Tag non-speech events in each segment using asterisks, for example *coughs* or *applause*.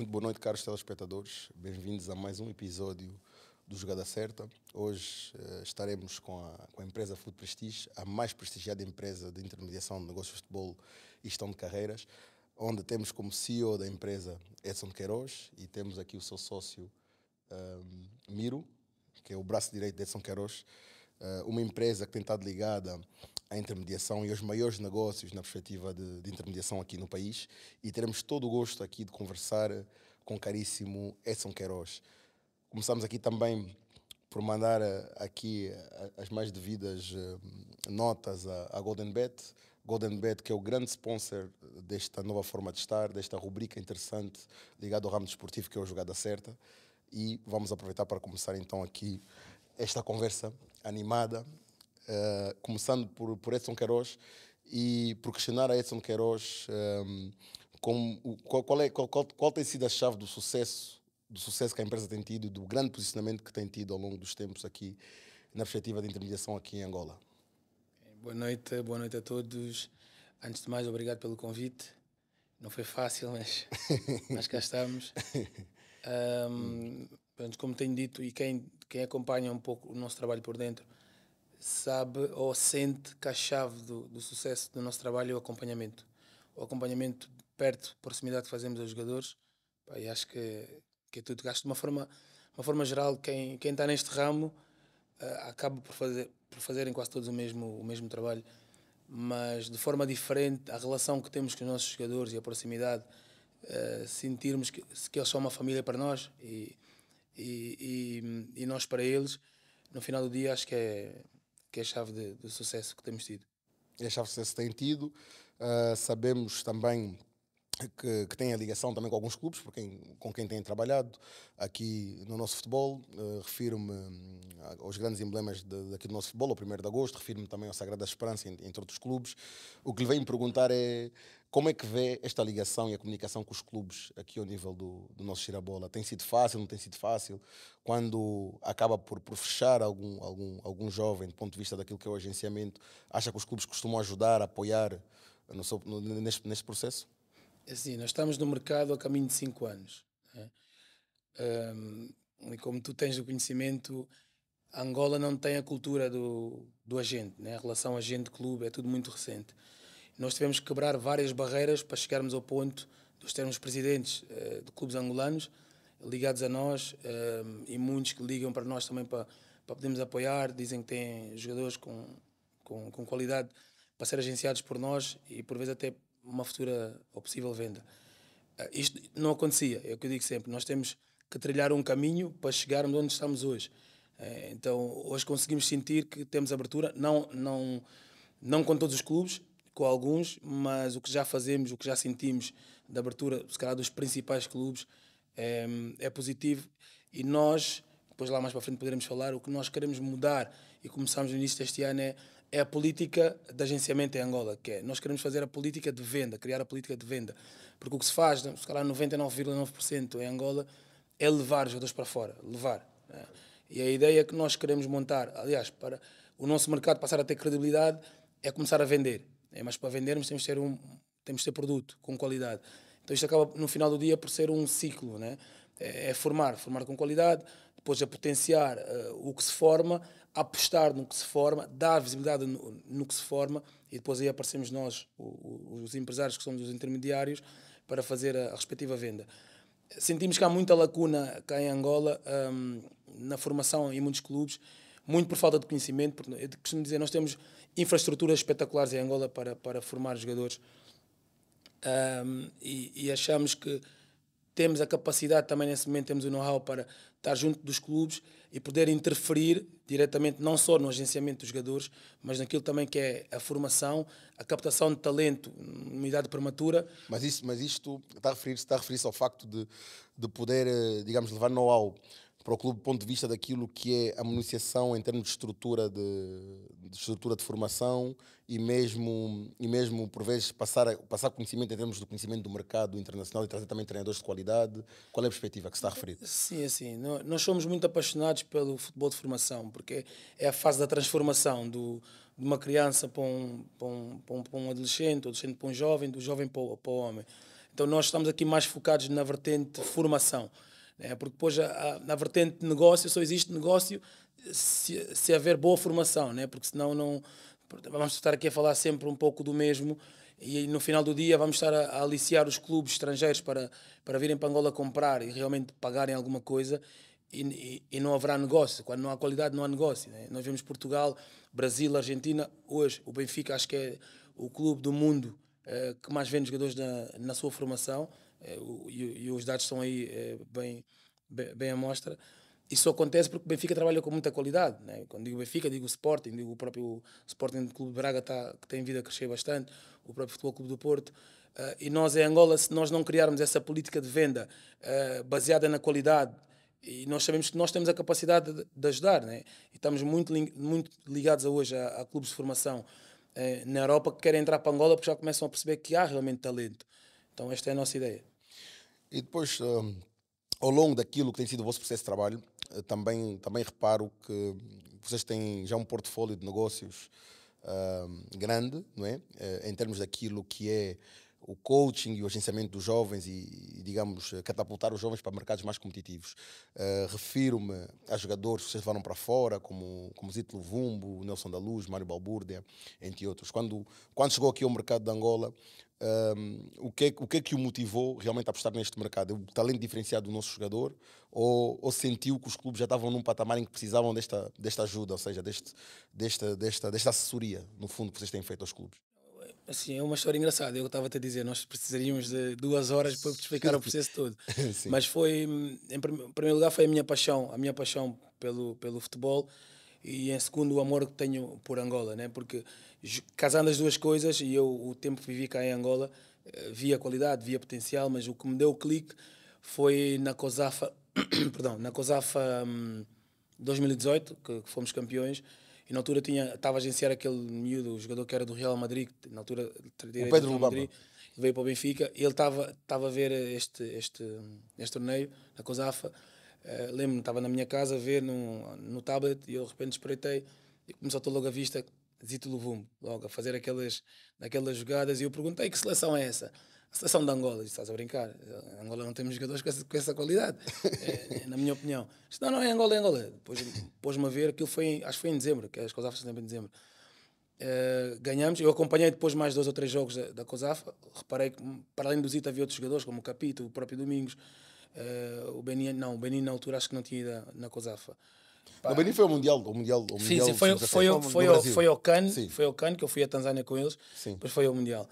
Muito boa noite, caros telespectadores. Bem-vindos a mais um episódio do Jogada Certa. Hoje uh, estaremos com a, com a, empresa Food Prestige, a mais prestigiada empresa de intermediação de negócios de futebol e gestão de carreiras, onde temos como CEO da empresa Edson Queiroz e temos aqui o seu sócio um, ehm, Miro, que é o braço direito de Edson Queiroz, uh, uma empresa que tem estado ligada a intermediação e os maiores negócios na perspectiva de, de, intermediação aqui no país e teremos todo o gosto aqui de conversar com o caríssimo Edson Queiroz. Começamos aqui também por mandar eh, aqui eh, as mais devidas eh, notas à Golden Bet, Golden Bet, que é o grande sponsor desta nova forma de estar, desta rubrica interessante ligada ao ramo desportivo, que é o Jogada Certa. E vamos aproveitar para começar então aqui esta conversa animada eh, começando por, por Edson Queiroz, e por questionar a Edson Queiroz um, ehm, como, qual, qual, é, qual, qual, tem sido a chave do sucesso, do sucesso que a empresa tem tido, do grande posicionamento que tem tido ao longo dos tempos aqui, na perspectiva de intermediação aqui em Angola. Boa noite, boa noite a todos. Antes de mais, obrigado pelo convite. Não foi fácil, *laughs* mas, mas cá estamos. Um, *laughs* ehm, como tenho dito, e quem, quem acompanha um pouco o nosso trabalho por dentro, sabe ou sente que a chave do, do sucesso do nosso trabalho é o acompanhamento. O acompanhamento perto, proximidade que fazemos aos jogadores. Pá, e acho que, que é tudo. Acho de uma forma, uma forma geral, quem está neste ramo uh, acaba por, fazer, por fazerem quase todos o mesmo, o mesmo trabalho. Mas de forma diferente, a relação que temos com os nossos jogadores e a proximidade, uh, sentirmos que, que eles são uma família para nós e, e, e, e nós para eles, no final do dia acho que é, que é a chave de, do sucesso que temos tido. É a chave do sucesso que tem tido. Uh, sabemos também que, que tem a ligação também com alguns clubes porque com quem tem trabalhado aqui no nosso futebol. Uh, refiro-me ah, aos grandes emblemas de, daqui do nosso futebol, o 1 de agosto, refiro-me também ao Sagrada Esperança, entre outros clubes. O que lhe venho perguntar é como é que vê esta ligação e a comunicação com os clubes aqui ao nível do, do nosso Chirabola? Tem sido fácil, não tem sido fácil? Quando acaba por, por fechar algum, algum, algum jovem, do ponto de vista daquilo que é o agenciamento, acha que os clubes costumam ajudar, apoiar no no, neste, neste processo? É assim, nós estamos no mercado a caminho de cinco anos. Né? Um, e como tu tens o conhecimento, Angola não tem a cultura do, do agente, né? a relação agente-clube é tudo muito recente. Nós tivemos que quebrar várias barreiras para chegarmos ao ponto dos termos presidentes uh, de clubes angolanos ligados a nós uh, e muitos que ligam para nós também para, para podermos apoiar, dizem que têm jogadores com, com, com qualidade para ser agenciados por nós e por vezes até uma futura ou possível venda. Uh, isto não acontecia, é o que eu digo sempre, nós temos que trilhar um caminho para chegarmos onde estamos hoje. Então, hoje conseguimos sentir que temos abertura, não, não, não com todos os clubes, com alguns, mas o que já fazemos, o que já sentimos da abertura, se calhar dos principais clubes, é, é positivo. E nós, depois lá mais para frente poderemos falar, o que nós queremos mudar e começamos no início deste ano é, é a política de agenciamento em Angola, que é, nós queremos fazer a política de venda, criar a política de venda. Porque o que se faz, se calhar 99,9% em Angola, é levar os jogadores para fora, levar. Né? E a ideia que nós queremos montar, aliás, para o nosso mercado passar a ter credibilidade, é começar a vender. É, mas para vendermos temos que ter um temos que ter produto com qualidade. Então isto acaba no final do dia por ser um ciclo, né? É, é formar, formar com qualidade, depois é potenciar uh, o que se forma, apostar no que se forma, dar visibilidade no, no que se forma e depois aí aparecemos nós, o, o, os empresários que somos os intermediários, para fazer a, a respectiva venda. Sentimos que há muita lacuna cá em Angola um, ehm, na formação em muitos clubes, muito por falta de conhecimento. Porque é eu costumo dizer, nós temos infraestruturas espetaculares em Angola para, para formar jogadores. Um, e, e, achamos que temos a capacidade também nesse momento, temos o know-how para estar junto dos clubes e poder interferir diretamente não só no agenciamento dos jogadores, mas naquilo também que é a formação, a captação de talento numa idade prematura. Mas, isso, mas isto está a referir-se referir ao facto de, de poder, eh, digamos, levar know-how para o clube do ponto de vista daquilo que é a municiação em termos de estrutura de, de, estrutura de formação e mesmo e mesmo por vezes passar passar conhecimento em termos do conhecimento do mercado internacional e trazer também treinadores de qualidade qual é a perspectiva que está a referir sim assim nós somos muito apaixonados pelo futebol de formação porque é a fase da transformação do de uma criança para um, para um, para um, para um adolescente, adolescente para um jovem, do jovem para, para o homem. Então nós estamos aqui mais focados na vertente de formação. Né? Porque depois, a, a, na vertente de negócio, só existe negócio se, se haver boa formação, né? porque senão não. Vamos estar aqui a falar sempre um pouco do mesmo e no final do dia vamos estar a, a aliciar os clubes estrangeiros para, para virem para Angola comprar e realmente pagarem alguma coisa e, e, e não haverá negócio. Quando não há qualidade, não há negócio. Né? Nós vemos Portugal, Brasil, Argentina. Hoje, o Benfica acho que é o clube do mundo eh, que mais vende jogadores na, na sua formação. É, e, e, os dados estão aí é, bem, bem, bem à mostra. Isso acontece porque o Benfica trabalha com muita qualidade. Né? Quando digo Benfica, digo Sporting, digo o próprio Sporting do Clube de Braga, tá, que tem vida a crescer bastante, o próprio Futebol Clube do Porto. Uh, e nós, em Angola, se nós não criarmos essa política de venda uh, baseada na qualidade, e nós sabemos que nós temos a capacidade de, de ajudar, né? e estamos muito, muito ligados a hoje a, a, clubes de formação uh, na Europa que querem entrar para Angola porque já começam a perceber que há realmente talento. Então, esta é a nossa ideia. E depois, hum, ao longo daquilo que tem sido o vosso processo de trabalho, eh, também, também reparo que vocês têm já um portfólio de negócios uh, grande, não é? Uh, em termos daquilo que é o coaching e o agenciamento dos jovens e, digamos, eh, catapultar os jovens para mercados mais competitivos. Uh, Refiro-me a jogadores que vocês levaram para fora, como, como Zito Luvumbo, Nelson da Luz, Mário Balbúrdia, entre outros. Quando, quando chegou aqui ao mercado de Angola, um, o, que é, o que é que o motivou realmente a apostar neste mercado? O talento diferenciado do nosso jogador ou, ou, sentiu que os clubes já estavam num patamar em que precisavam desta, desta ajuda, ou seja, deste, desta, desta, desta assessoria, no fundo, que vocês têm feito aos clubes? Assim, é uma história engraçada. Eu estava-te a dizer, nós precisaríamos de duas horas para explicar o *laughs* processo todo. *laughs* Mas foi, hum, em primeiro lugar, foi a minha paixão, a minha paixão pelo, pelo futebol e, em segundo, o amor que tenho por Angola, né? porque casando as duas coisas, e eu, o tempo que vivi cá em Angola, eh, via qualidade, via potencial, mas o que me deu o clique foi na COSAFA, *coughs* perdão, na COSAFA 2018, hum, que, que, fomos campeões, e na altura tinha, estava a agenciar aquele miúdo, o jogador que era do Real Madrid, que, na altura o Pedro Madrid, veio para o Benfica, e ele estava, estava a ver este, este, este torneio na COSAFA, Uh, lembro-me, estava na minha casa a ver no, no tablet e eu de repente espreitei e começou ter logo a vista Zito Luvumbo, logo a fazer aquelas, aquelas jogadas. E eu perguntei: que seleção é essa? A seleção de Angola. Disse, estás a brincar? Angola não temos jogadores com essa, com essa qualidade, é, *laughs* na minha opinião. Disse, não, não, é Angola, é Angola. Depois pôs-me a ver, aquilo foi, acho que foi em dezembro, que as Cosafas sempre em dezembro. Uh, ganhamos, eu acompanhei depois mais dois ou três jogos da, da COSAFA. Reparei que, para além do Zito, havia outros jogadores, como o Capito, o próprio Domingos. Uh, o Benin, não, o Benin na altura acho que não tinha ido na COSAFA. Pá. Não, bem, nem foi ao Mundial. o mundial, o mundial sim, foi, foi, ao, foi, foi CAN, foi que eu fui à Tanzânia com eles, sim. depois foi ao Mundial.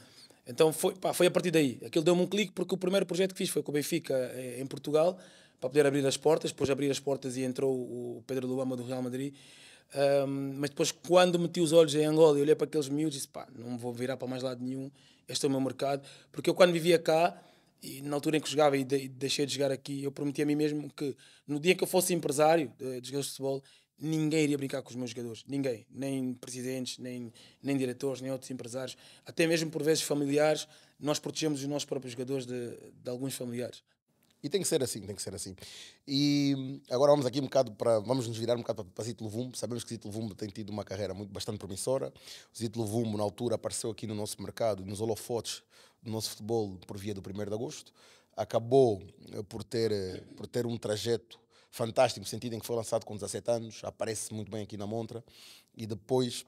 Então foi, pá, foi a partir daí. Aquilo deu-me um clique, porque o primeiro projeto que fiz foi com o Benfica eh, em Portugal, para poder abrir as portas. Depois abrir as portas e entrou o Pedro Luama do Real Madrid. Um, mas depois, quando meti os olhos em Angola e olhei para aqueles miúdos, disse: pá, não vou virar para mais lado nenhum, este é o meu mercado. Porque eu, quando vivia cá, e na altura em que jogava e, de, e deixei de jogar aqui, eu prometi a mim mesmo que no dia que eu fosse empresário de, de jogadores de futebol, ninguém iria brincar com os meus jogadores. Ninguém. Nem presidentes, nem, nem diretores, nem outros empresários. Até mesmo por vezes familiares, nós protegemos os nossos próprios jogadores de, de alguns familiares. E tem que ser assim, tem que ser assim. E agora vamos aqui um bocado para. Vamos nos virar um bocado para, para Zito Luvumbo. Sabemos que Zito Luvumbo tem tido uma carreira muito, bastante promissora. Zito Luvumbo, na altura, apareceu aqui no nosso mercado, nos holofotes do nosso futebol por via do 1 de agosto. Acabou eh, por ter, eh, por ter um trajeto fantástico, no sentido em que foi lançado com 17 anos, aparece muito bem aqui na Montra, e depois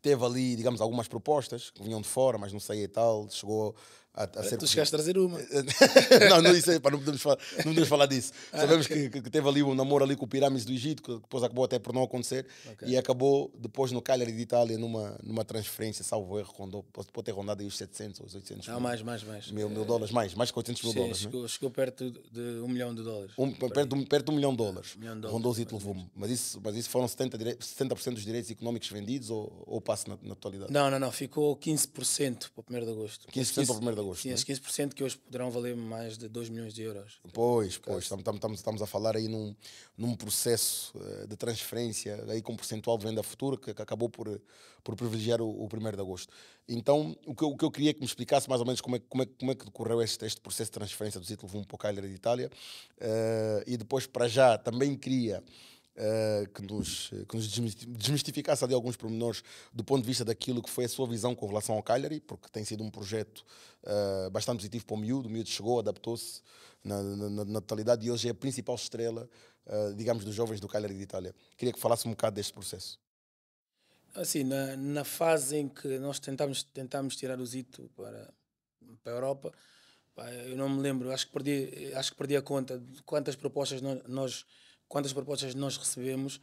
teve ali, digamos, algumas propostas que vinham de fora, mas não saía e tal, chegou a, a ser tu chegaste a trazer uma. *laughs* não, não, isso é, pá, não, podemos falar, não podemos falar disso. Ah, Sabemos okay. que, que, teve ali um namoro ali com o Pirâmides do Egito, que depois acabou até por não acontecer. Okay. E acabou depois no Cagliari de Itália, numa, numa transferência, salvo erro, rondou, pode ter rondado aí os 700 ou os 800 mil. mais, mais, mais. Mil, mil eh, dólares, mais, mais que 800 mil Sim, dólares. Chegou, né? chegou, perto de um milhão de dólares. Um, perto, de, perto de um milhão de ah, dólares. Um milhão de dólares rondou o levou-me. Mas isso, mas isso foram 70%, dire... 70 dos direitos económicos vendidos ou, ou passo na, na, totalidade? Não, não, não. Ficou 15% para o 1 de agosto. 15% para o 1 de agosto agosto. Sim, né? as 15% que hoje poderão valer mais de 2 milhões de euros. Pois, pois, estamos, estamos, estamos a falar aí num, num processo eh, de transferência aí com percentual de venda futura que, acabou por, por privilegiar o, o 1 de agosto. Então, o que, eu, o que eu queria é que me explicasse mais ou menos como é, como é, como é que decorreu este, este processo de transferência do título 1 para o Cagliari de Itália uh, e depois, para já, também queria eh, que, nos, eh, que nos desmistificasse ali alguns pormenores do ponto de vista daquilo que foi a sua visão com relação ao Cagliari, porque tem sido um projeto uh, bastante positivo para o miúdo. O miúdo chegou, adaptou-se na, na, na totalidade e hoje é a principal estrela, uh, digamos, dos jovens do Cagliari de Itália. Queria que falasse um bocado deste processo. Assim, na, na fase em que nós tentámos, tirar o Zito para, para a Europa, eu não me lembro, acho que perdi, acho que perdi a conta de quantas propostas nós, quantas propostas nós recebemos.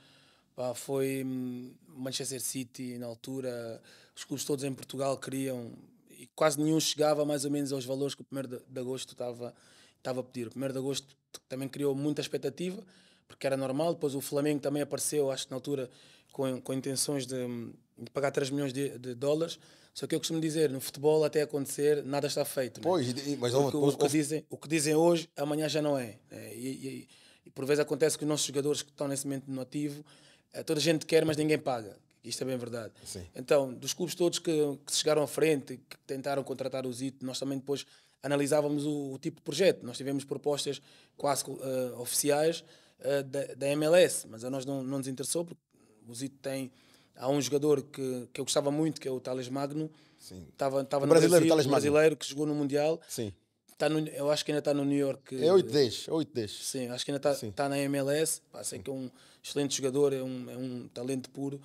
Pá, foi hum, Manchester City na altura, os clubes todos em Portugal queriam e quase nenhum chegava mais ou menos aos valores que o 1 de, de agosto estava estava a pedir. O 1 de agosto também criou muita expectativa, porque era normal. Depois o Flamengo também apareceu, acho que na altura, com, com intenções de, hum, de pagar 3 milhões de, de, dólares. Só que eu costumo dizer, no futebol até acontecer, nada está feito. É? Pois, né? mas o, o, que dizem, o que dizem hoje, amanhã já não é. Né? E, e, e por vezes acontece que os nossos jogadores que estão nesse momento no ativo, eh, toda a gente quer, mas ninguém paga. Isto é bem verdade. Sim. Então, dos clubes todos que, que chegaram à frente, que tentaram contratar o Zito, nós também depois analisávamos o, o tipo de projeto. Nós tivemos propostas quase uh, oficiais uh, da, da, MLS, mas a nós não, não nos interessou, porque o Zito tem. Há um jogador que, que eu gostava muito, que é o Thales Magno. Sim. Tava, tava o brasileiro, Brasil, Thales Magno. brasileiro que jogou no Mundial. Sim Tá no, eu acho que ainda está no New York. É 8 10 8 10 Sim, acho que ainda está tá na MLS. Pá, sei que é um excelente jogador, é um, é um talento puro,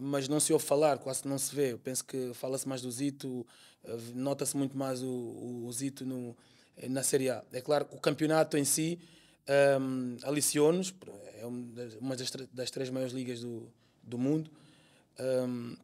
mas não se ouve falar, quase não se vê. Eu penso que fala-se mais do Zito, eh, nota-se muito mais o, o Zito no, eh, na Série A. É claro que o campeonato em si ehm, é um, aliciona-nos, é uma das, das, três maiores ligas do, do mundo. Um, ehm,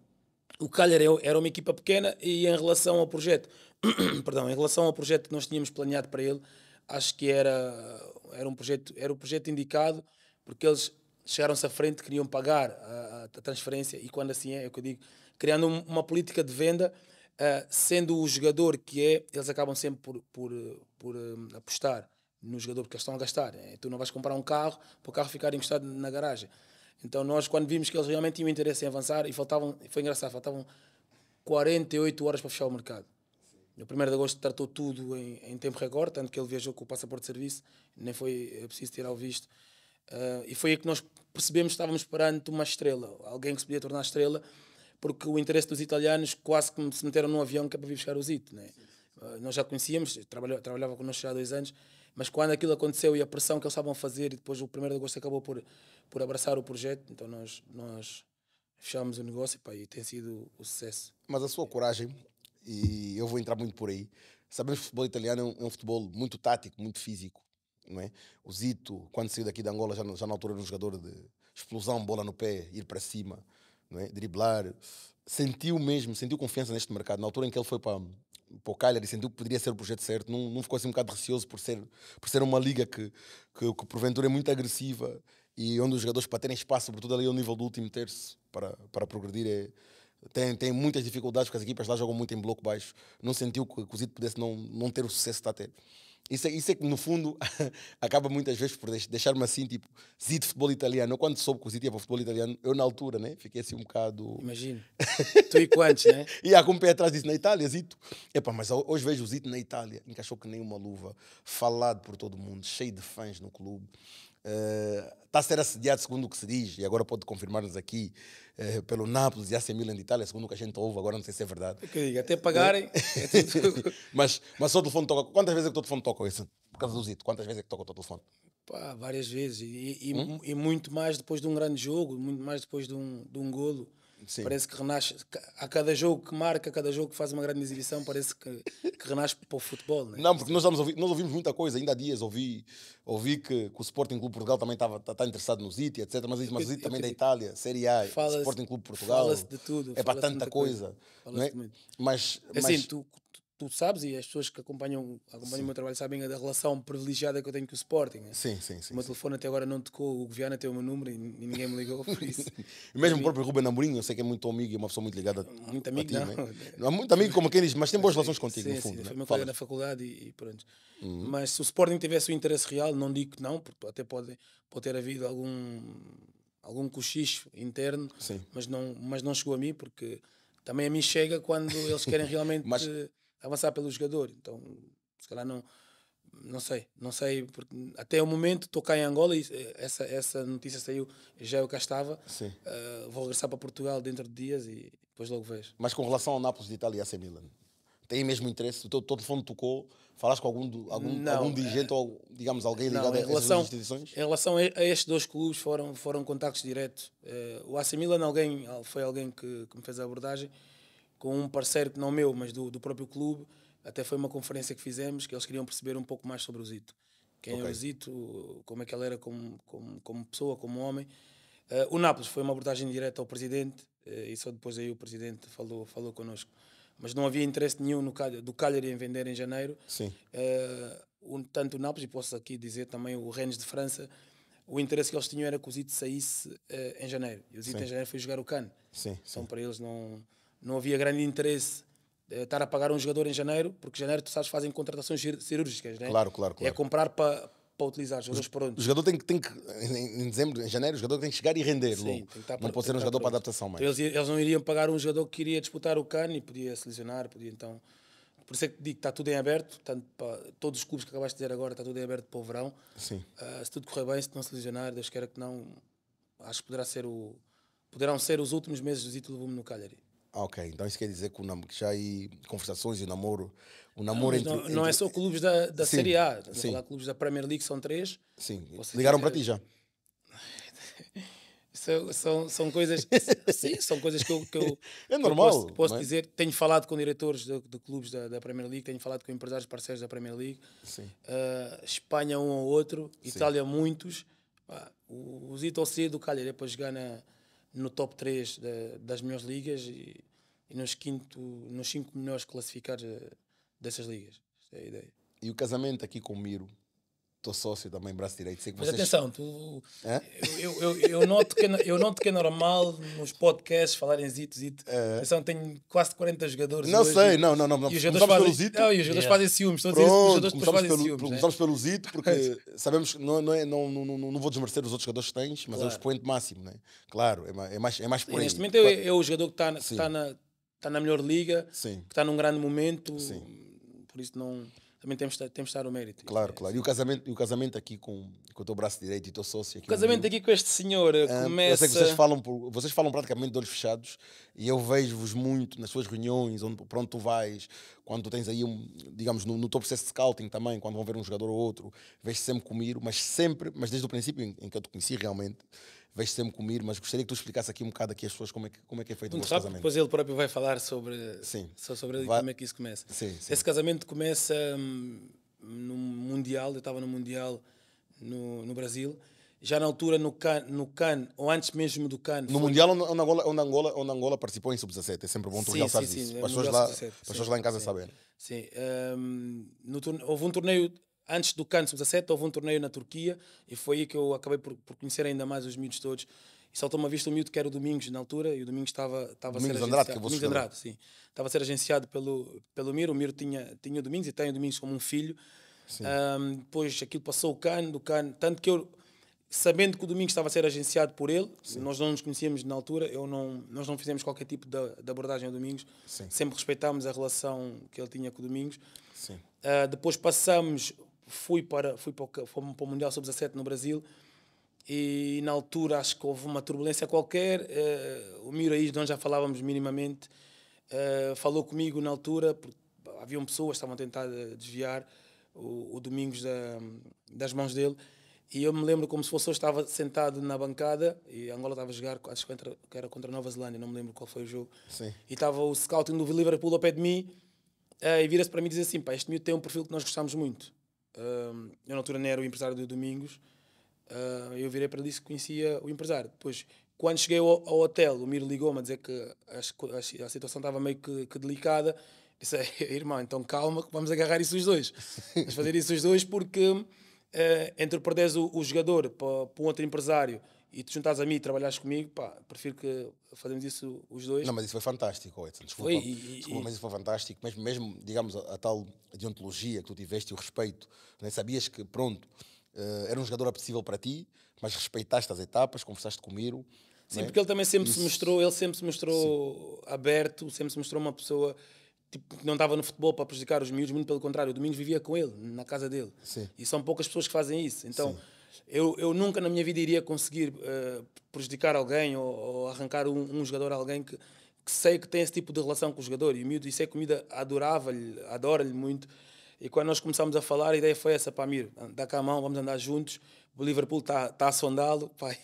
o Calhar é, era uma equipa pequena e em relação ao projeto, *coughs* perdão, em relação ao projeto que nós tínhamos planeado para ele, acho que era, era, um projeto, era o projeto indicado, porque eles chegaram-se à frente, queriam pagar a, a, transferência, e quando assim é, é o que eu digo, criando uma política de venda, uh, sendo o jogador que é, eles acabam sempre por, por, por eh, apostar no jogador, porque eles estão a gastar. Né? Tu não vais comprar um carro para o carro ficar encostado na garagem. Então nós, quando vimos que eles realmente tinham interesse em avançar, e faltavam, foi engraçado, faltavam 48 horas para fechar o mercado. O 1 de agosto tratou tudo em, em, tempo recorde, tanto que ele viajou com o passaporte de serviço, nem foi eh, preciso tirar o visto. Uh, e foi aí que nós percebemos que estávamos perante uma estrela, alguém que se podia tornar estrela, porque o interesse dos italianos quase que se meteram num avião que é para vir buscar o Zito. Né? Uh, nós já conhecíamos, trabalhava, trabalhava connosco já há dois anos, mas quando aquilo aconteceu e a pressão que eles estavam a fazer, e depois o 1 de agosto acabou por, por abraçar o projeto, então nós, nós fechámos o negócio e, pá, e tem sido o sucesso. Mas a sua coragem e eu vou entrar muito por aí. Sabemos que o futebol italiano é um, é um futebol muito tático, muito físico. Não é? O Zito, quando saiu daqui da Angola, já, já na altura era um jogador de explosão, bola no pé, ir para cima, não é? driblar. Sentiu mesmo, sentiu confiança neste mercado. Na altura em que ele foi para, para o Cagliari, sentiu que poderia ser o projeto certo, não, não ficou assim um bocado receoso por ser, por ser uma liga que, que, que porventura é muito agressiva e onde os jogadores para terem espaço, sobretudo ali ao nível do último terço, para, para progredir é tem, tem muitas dificuldades, porque as equipas lá jogam muito em bloco baixo. Não sentiu que o Zito pudesse não, não ter o sucesso que está a ter. Isso é, isso é que, no fundo, *laughs* acaba muitas vezes por deixar-me assim, tipo, Zito futebol italiano. Eu, quando soube que o Zito ia para o futebol italiano, eu, na altura, né, fiquei assim um bocado. Imagino. *laughs* tu e quantos, né? E há com o pé atrás disso, na Itália, Zito. Epá, mas hoje vejo o Zito na Itália, encaixou que nem uma luva, falado por todo mundo, cheio de fãs no clube está a ser assediado, segundo o que se diz, e agora pode confirmar-nos aqui, eh, pelo Nápoles e AC Milan de Itália, segundo o que a gente ouve, agora não sei se é verdade. É eu que diga, até pagarem. Eh, é *laughs* mas, mas só o telefone toca. Quantas vezes é que o teu telefone toca isso? Por causa do Zito, quantas vezes é que toca o teu telefone? Pá, várias vezes. E, e, hum? e, muito mais depois de um grande jogo, muito mais depois de um, de um golo. Sim. Parece que renasce. A cada jogo que marca, a cada jogo que faz uma grande exibição, parece que, que renasce para o futebol. Né? Não, porque nós, estamos nós ouvimos muita coisa. Ainda há dias ouvi, ouvi que, que o Sporting Clube Portugal também estava tá, tá interessado no Ziti, etc. Mas, mas o Ziti também da Itália, Série A, Sporting Clube Portugal. Fala-se de tudo. É para tanta coisa. coisa não né? é? Assim, mas, mas, assim, tu, tu sabes, e as pessoas que acompanham, acompanham o meu trabalho sabem da relação privilegiada que eu tenho com o Sporting. Né? Sim, sim, sim. O meu sim. telefone até agora não tocou, o Guiana tem o meu número e, ninguém me ligou por isso. e *laughs* mesmo o próprio Ruben Amorim, eu sei que é muito amigo e é uma pessoa muito ligada é muito amigo, ti, não. Né? é muito amigo, como quem diz, mas tem boas relações contigo, sim, no fundo. Sim, né? foi meu colega na faculdade e, e pronto. Uhum. Mas se o Sporting tivesse o interesse real, não digo que não, porque até pode, pode ter havido algum, algum cochicho interno, sim. Mas, não, mas não chegou a mim, porque também a mim chega quando eles querem *laughs* realmente... mas avançar pelo jogador. Então, se calhar não. Não sei, não sei, porque até o momento estou cá em Angola e eh, essa, essa notícia saiu, já eu cá estava. Uh, vou regressar para Portugal dentro de dias e depois logo vejo. Mas com relação ao Nápoles de Itália e AC Milan, tem mesmo interesse? O teu, teu telefone tocou? Falaste com algum, algum, não, algum eh, dirigente é... ou, digamos, alguém ligado não, em relação, a essas instituições? Em relação a, estes dois clubes foram, foram contactos diretos. Uh, o AC Milan alguém, foi alguém que, que me fez a abordagem com um parceiro que não meu, mas do, do próprio clube. Até foi uma conferência que fizemos que eles queriam perceber um pouco mais sobre o Zito. Quem okay. é o Zito, como é que ele era como, como, como pessoa, como homem. Uh, o Nápoles foi uma abordagem direta ao presidente uh, e só depois aí o presidente falou, falou connosco. Mas não havia interesse nenhum no, do Cagliari em vender em janeiro. Sim. Uh, tanto o Nápoles, e posso aqui dizer também o Rennes de França, o interesse que eles tinham era que o Zito saísse em janeiro. E o Zito sim. em janeiro foi jogar o Cannes. Sim, Então sim. para eles não não havia grande interesse estar a pagar um jogador em janeiro, porque janeiro, tu sabes, fazem contratações cirúrgicas, né? Claro, claro, é claro. É comprar para para utilizar jogadores prontos. O jogador tem que, tem que em, dezembro, em janeiro, o jogador tem que chegar e render Sim, logo. Para, não pode ser um jogador para adaptação mais. Então, eles, eles, não iriam pagar um jogador que iria disputar o CAN e podia se lesionar, podia então. Por isso é que digo que está tudo em aberto, tanto para todos os clubes que acabaste de dizer agora, está tudo em aberto para o verão. Sim. Uh, se tudo correr bem, se não se lesionar, Deus queira que não, acho que poderá ser o, poderão ser os últimos meses do título do no Calhari. Ah, ok, então isso quer dizer que, o que já aí conversações e namoro. O namoro não, entre, não, não é só clubes da, da sim, Série A. Vou sim. clubes da Premier League são três. Sim, Você ligaram para ti já. *laughs* são, são, são coisas. sim, são coisas que eu. Que eu *laughs* é normal. posso, posso é? dizer. Tenho falado com diretores de, de clubes da, da, Premier League, tenho falado com empresários parceiros da Premier League. Sim. Uh, Espanha, um ou outro. Itália, muitos. Ah, o, o Zito Cedo, calha, é para jogar na no top 3 de, das melhores ligas e, e, nos, quinto, nos cinco melhores classificados eh, dessas ligas. Esta é a ideia. E o casamento aqui com o Miro, estou sócio também, braço direito. Sei que Mas vocês... atenção, tu, eu, eu, eu, noto que, é eu noto que é normal nos podcasts falarem zito, zito. É. Atenção, tenho quase 40 jogadores. Não hoje, sei, não, não, não. E os jogadores fazem, pelo zito. Não, e os jogadores yeah. É. fazem ciúmes. Todos Pronto, os jogadores fazem pelo, ciúmes. Começamos né? pelo zito, porque *laughs* sabemos que não, não, é, não, não, não, não vou desmerecer os outros jogadores que tens, mas claro. é o expoente máximo, né? Claro, é, é mais, é mais Neste momento é, é, o jogador que está tá na, tá na melhor liga, Sim. que está num grande momento. Sim. Por isso não também temos, temos de dar o mérito. Claro, é, claro. E o assim. casamento, o casamento aqui com, com o teu braço direito e o teu sócio aqui. O casamento aqui com este senhor eh, ah, começa. Eu sei que vocês falam, por, vocês falam praticamente de olhos fechados e eu vejo-vos muito nas suas reuniões, onde, pronto tu vais, quando tu tens aí, um, digamos, no, no teu processo de scouting também, quando vão ver um jogador ou outro, vejo sempre comigo, mas sempre, mas desde o princípio em, em que eu te conheci realmente vejo sempre comer mas gostaria que tu explicasse aqui um bocado aqui as pessoas como é que, como é, que é feito o nosso casamento. Depois ele próprio vai falar sobre, sim. sobre vai... como é que isso começa. Sim, sim. Esse casamento começa hum, no Mundial, eu estava no Mundial no, no Brasil, já na altura no CAN, no CAN ou antes mesmo do CAN. No foi... Mundial onde Angola, onde, Angola, onde Angola participou em Sub-17, é sempre bom tu sim, realçares sim, sim, isso, é as pessoas lá, lá em casa sim, saberem. Sim, um, no, houve um torneio antes do Canto 17 houve um torneio na Turquia e foi aí que eu acabei por, por conhecer ainda mais os miúdos todos. E saltou uma vista o miúdo que era o Domingos na altura e o Domingos estava, estava Domingos a ser Andrade, é Domingos Andrade, sim. Estava a ser agenciado pelo, pelo Miro. O Miro tinha, tinha o Domingos e tem o Domingos como um filho. Um, depois aquilo passou o Cano, do Cano. Tanto que eu, sabendo que o Domingos estava a ser agenciado por ele, Sim. nós não nos conhecíamos na altura, eu não, nós não fizemos qualquer tipo de, de abordagem ao Domingos, Sim. sempre respeitámos a relação que ele tinha com o Domingos. Uh, depois passamos fui para, fui para, o, para o Mundial Sub-17 no Brasil e na altura acho que houve uma turbulência qualquer. Uh, o Miraís, onde já falávamos minimamente, uh, falou comigo na altura, porque haviam pessoas que estavam a tentar eh, desviar o, o Domingos da, das mãos dele. E eu me lembro como se fosse eu estava sentado na bancada e Angola estava a jogar, acho que era contra Nova Zelândia, não me lembro qual foi o jogo. Sim. E estava o scouting do Liverpool ao pé de mim uh, e vira-se para mim e diz assim: pá, este miúdo tem um perfil que nós gostamos muito Uh, eu na altura não era o empresário do Domingos. Uh, eu virei para ele e disse que conhecia o empresário. Depois, quando cheguei ao, ao hotel, o Miro ligou-me a dizer que a, a, a situação estava meio que, que delicada. Disse, é, irmão, então calma, vamos agarrar isso os dois. vamos fazer isso os dois porque uh, entre perderes o, o jogador para, para um outro empresário e te juntares a mim e trabalhares comigo, pá, prefiro que fazemos isso os dois. Não, mas isso foi fantástico, Edson. Desculpa, foi, e, desculpa e, mas isso foi fantástico. mesmo, digamos, a, a tal deontologia que tu tiveste e o respeito, né? sabias que, pronto, uh, era um jogador apetecível para ti, mas respeitaste as etapas, conversaste com o Miro. Sim, né? porque ele também sempre isso. se mostrou, ele sempre se mostrou Sim. aberto, sempre se mostrou uma pessoa tipo, que não estava no futebol para prejudicar os miúdos, muito pelo contrário, o Domingos vivia com ele, na casa dele. Sim. E são poucas pessoas que fazem isso. Então... Sim eu, eu nunca na minha vida iria conseguir uh, prejudicar alguém ou, ou arrancar um, um, jogador a alguém que, que sei que tem esse tipo de relação com o jogador. E o miúdo, isso é comida, adorava-lhe, adora-lhe muito. E quando nós começámos a falar, a ideia foi essa, para Mir, dá cá a mão, vamos andar juntos, o Liverpool está tá a sondá-lo, pai,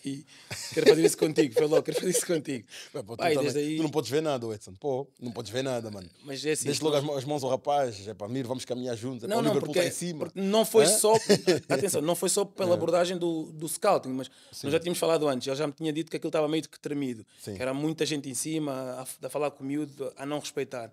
quero fazer isso contigo, foi logo, quero fazer isso contigo. pô, pai, tu, aí... tu, não podes ver nada, Edson, pô, não podes ver nada, mano. Mas é assim, Deixa logo as, as, mãos ao rapaz, é para Mir, vamos caminhar juntos, é não, pá, o não, Liverpool está em cima. Não foi só, atenção, não foi só pela *laughs* é. abordagem do, do scouting, mas Sim. nós já tínhamos falado antes, ele já me tinha dito que aquilo estava meio que tremido, Sim. que era muita gente em cima, a, a falar com o miúdo, a não respeitar.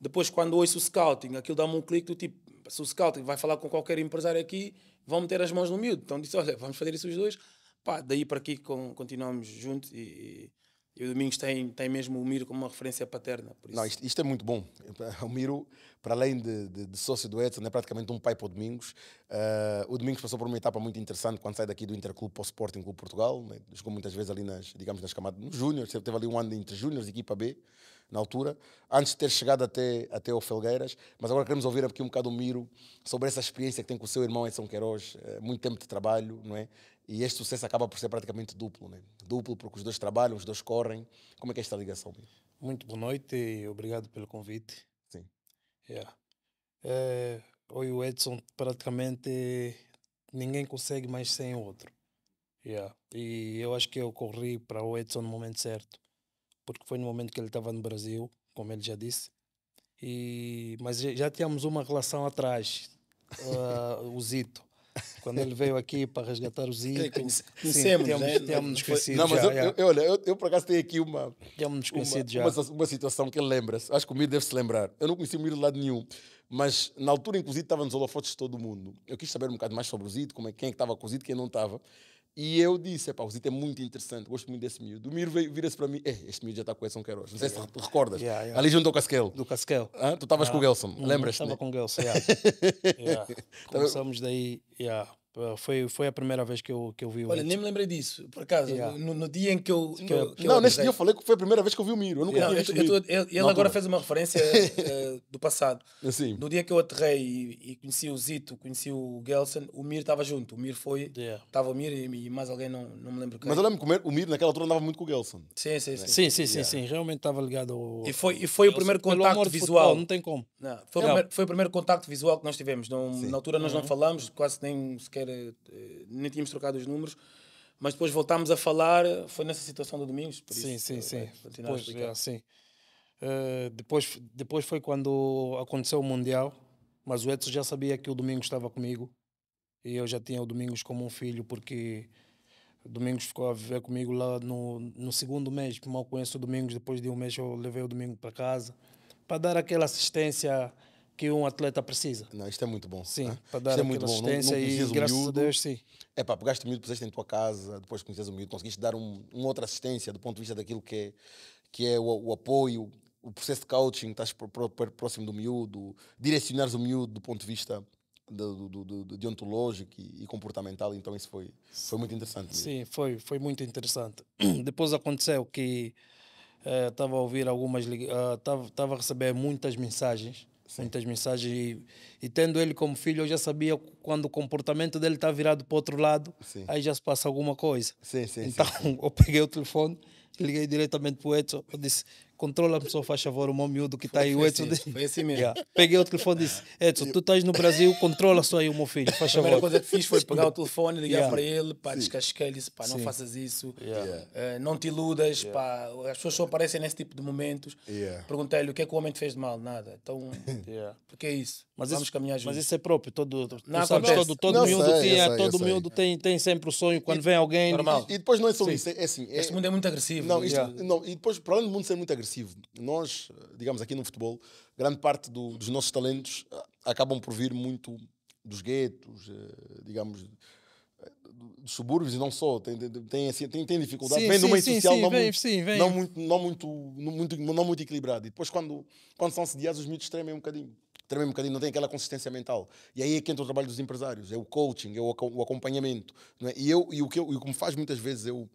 Depois, quando ouço o scouting, aquilo dá-me um clique do tipo, se o scouting vai falar com qualquer empresário aqui, vão meter as mãos no miúdo. Então disse: Olha, vamos fazer isso os dois. Pá, daí para aqui com, continuamos juntos e, e, e, o Domingos tem, tem mesmo o Miro como uma referência paterna. Não, isto, isto, é muito bom. *laughs* O Miro, para além de, de, de, sócio do Edson, é praticamente um pai para o Domingos. Uh, o Domingos passou por uma etapa muito interessante quando sai daqui do Interclube para o Sporting Clube Portugal. Né? Jogou muitas vezes ali nas, digamos, nas camadas, nos Júniors, teve ali um ano entre Júniors e equipa B na altura, antes de ter chegado até, até o Felgueiras. Mas agora queremos ouvir aqui um bocado o Miro sobre essa experiência que tem com o seu irmão Edson Queiroz, eh, muito tempo de trabalho, não é? E este sucesso acaba por ser praticamente duplo, né? Duplo porque os dois trabalham, os dois correm. Como é que é esta ligação? Miro? Muito boa noite e obrigado pelo convite. Sim. Yeah. É, eu e o Edson praticamente ninguém consegue mais sem o outro. Yeah. E eu acho que eu corri para o Edson no momento certo porque foi no momento que ele estava no Brasil, como ele já disse. E, mas já tínhamos uma relação atrás, uh, o Zito. Quando ele veio aqui para resgatar o Zito. conhecemos, temos, né? temos nos conhecido. Não, mas já, eu, Eu, olha, eu, eu, por acaso tenho aqui uma. Temos nos conhecido uma, já. Uma, uma situação que ele lembra-se. Acho que o Mir deve se lembrar. Eu não conheci o Mir de lado nenhum. Mas na altura, inclusive, estava nos holofotes de todo mundo. Eu quis saber um bocado mais sobre o Zito, como é, quem é que estava com o Zito, quem não estava. E eu disse, o Zito é muito interessante, gosto muito desse miúdo. O Miro vira-se para mim, eh, este miúdo já está com o Edson Queiroz. Não sei yeah. se te recordas. Yeah, yeah. Ali junto ao Casquel. Do Casquel. Ah, tu estavas com o ah. Gelson, uhum. lembras-te? Estava né? com o Gelson, yeah. *laughs* Começamos daí, yeah. Eh, foi, foi a primeira vez que eu, que eu vi o Olha, nem me lembrei disso, por acaso. Yeah. No, no, dia em que eu. Que eu é que não, eu nesse dia eu falei que foi a primeira vez que eu vi o Miro. Eu nunca não, eu, eu, eu, ele não, agora não. fez uma referência uh, do passado. Assim. No dia que eu aterrei e, e conheci o Zito, conheci o Gelson, o Miro estava junto. O Miro foi. Estava yeah. o Miro e, e, mais alguém, não, não me lembro quem. Mas eu lembro que o Miro naquela altura andava muito com o Gelson. Sim, sim, sim. Sim, sim, sim, yeah. sim, Realmente estava ligado ao. E foi, e foi o primeiro contacto visual. Futebol, não tem como. Não, foi, o primeiro, foi o primeiro contacto visual que nós tivemos. Não, na altura nós não uhum. falamos, quase nem sequer sequer. Eh, eh, nem tínhamos trocado os números. Mas depois voltámos a falar, foi nessa situação do Domingos. sim, isso, sim, eh, sim. Depois, é, sim. Uh, depois, depois foi quando aconteceu o Mundial, mas o Edson já sabia que o Domingos estava comigo. E eu já tinha o Domingos como um filho, porque Domingos ficou a viver comigo lá no, no segundo mês. Mal conheço o Domingos, depois de um mês eu levei o Domingo para casa, para dar aquela assistência que um atleta precisa. Não, isto é muito bom. Sim, né? para dar isto é muito bom. Não, não e graças miúdo. a Deus, sim. É pá, pegaste o miúdo, puseste em tua casa, depois conheces o miúdo, conseguiste dar um, uma outra assistência do ponto de vista daquilo que é, que é o, o apoio, o processo de coaching, estás pro, pro, próximo do miúdo, direcionares o miúdo do ponto de vista do, de do, de ontológico e, e, comportamental, então isso foi, foi muito interessante. Sim, foi, foi muito interessante. *clears throat* Depois aconteceu que eh, estava uh, a ouvir algumas, eh, estava uh, a receber muitas mensagens Sim. muitas mensagens. E, e, tendo ele como filho, eu já sabia quando o comportamento dele está virado para o outro lado, sim. aí já se passa alguma coisa. Sim, então, *laughs* eu peguei o telefone, liguei diretamente para o Edson, eu disse: controla-me só, faz favor, o meu miúdo que está aí, o Edson. Assim, foi assim mesmo. *laughs* Yeah. Peguei o telefone e disse: Edson, tu estás no Brasil, controla só aí o meu filho, faz favor. A primeira coisa que fiz foi pegar o telefone, ligar yeah. para ele, para descascar disse: pá, não Sim. faças isso, yeah. uh, não te iludas, yeah. Pá, as pessoas só aparecem nesse tipo de momentos. Perguntei-lhe o que é que o homem te fez de mal, nada. Então, *laughs* porque é isso. Mas Vamos isso, caminhar juntos. Mas isso é próprio, todo, não, sabes, todo, todo não miúdo, sei, tinha, ah, sei, todo miúdo tem, tem sempre o sonho quando e, vem alguém. Normal. E, e, depois não é só Sim. isso, é assim. É, este mundo é muito agressivo. Não, é? isto, não, e depois, para além do mundo ser muito agressivo, agressivo. Nós, digamos aqui no futebol, grande parte do, dos nossos talentos eh, acabam por vir muito dos guetos, eh, digamos, eh, dos subúrbios e não só. Tem, tem, assim, tem, tem dificuldade, sim, vem sim, do meio sim, social não, vem, muito, vem. não, muito, não, muito, não, muito, não muito equilibrado. E depois, quando, quando são sediados, os miúdos tremem um bocadinho tremem um bocadinho, não tem aquela consistência mental. E aí é que entra o trabalho dos empresários, é o coaching, é o, o acompanhamento. É? E, eu, e o, que eu, e o que me faz muitas vezes eu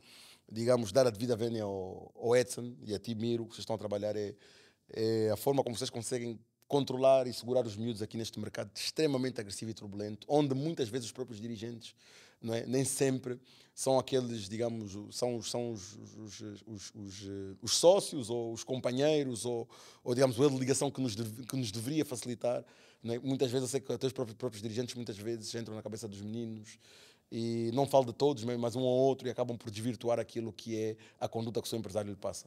digamos, dar a devida vênia ao, ao Edson e a ti, Miro, que vocês estão a trabalhar, é, é a forma como vocês conseguem controlar e segurar os miúdos aqui neste mercado extremamente agressivo e turbulento, onde muitas vezes os próprios dirigentes, não é? nem sempre, são aqueles, digamos, são, são os, os, os, os, os sócios ou os companheiros ou, ou digamos, o de ligação que nos, que nos deveria facilitar. É? Muitas vezes eu sei que até os próprios, próprios dirigentes muitas vezes entram na cabeça dos meninos e não falo de todos, mas um ou outro, e acabam por desvirtuar aquilo que é a conduta que o seu empresário lhe passa.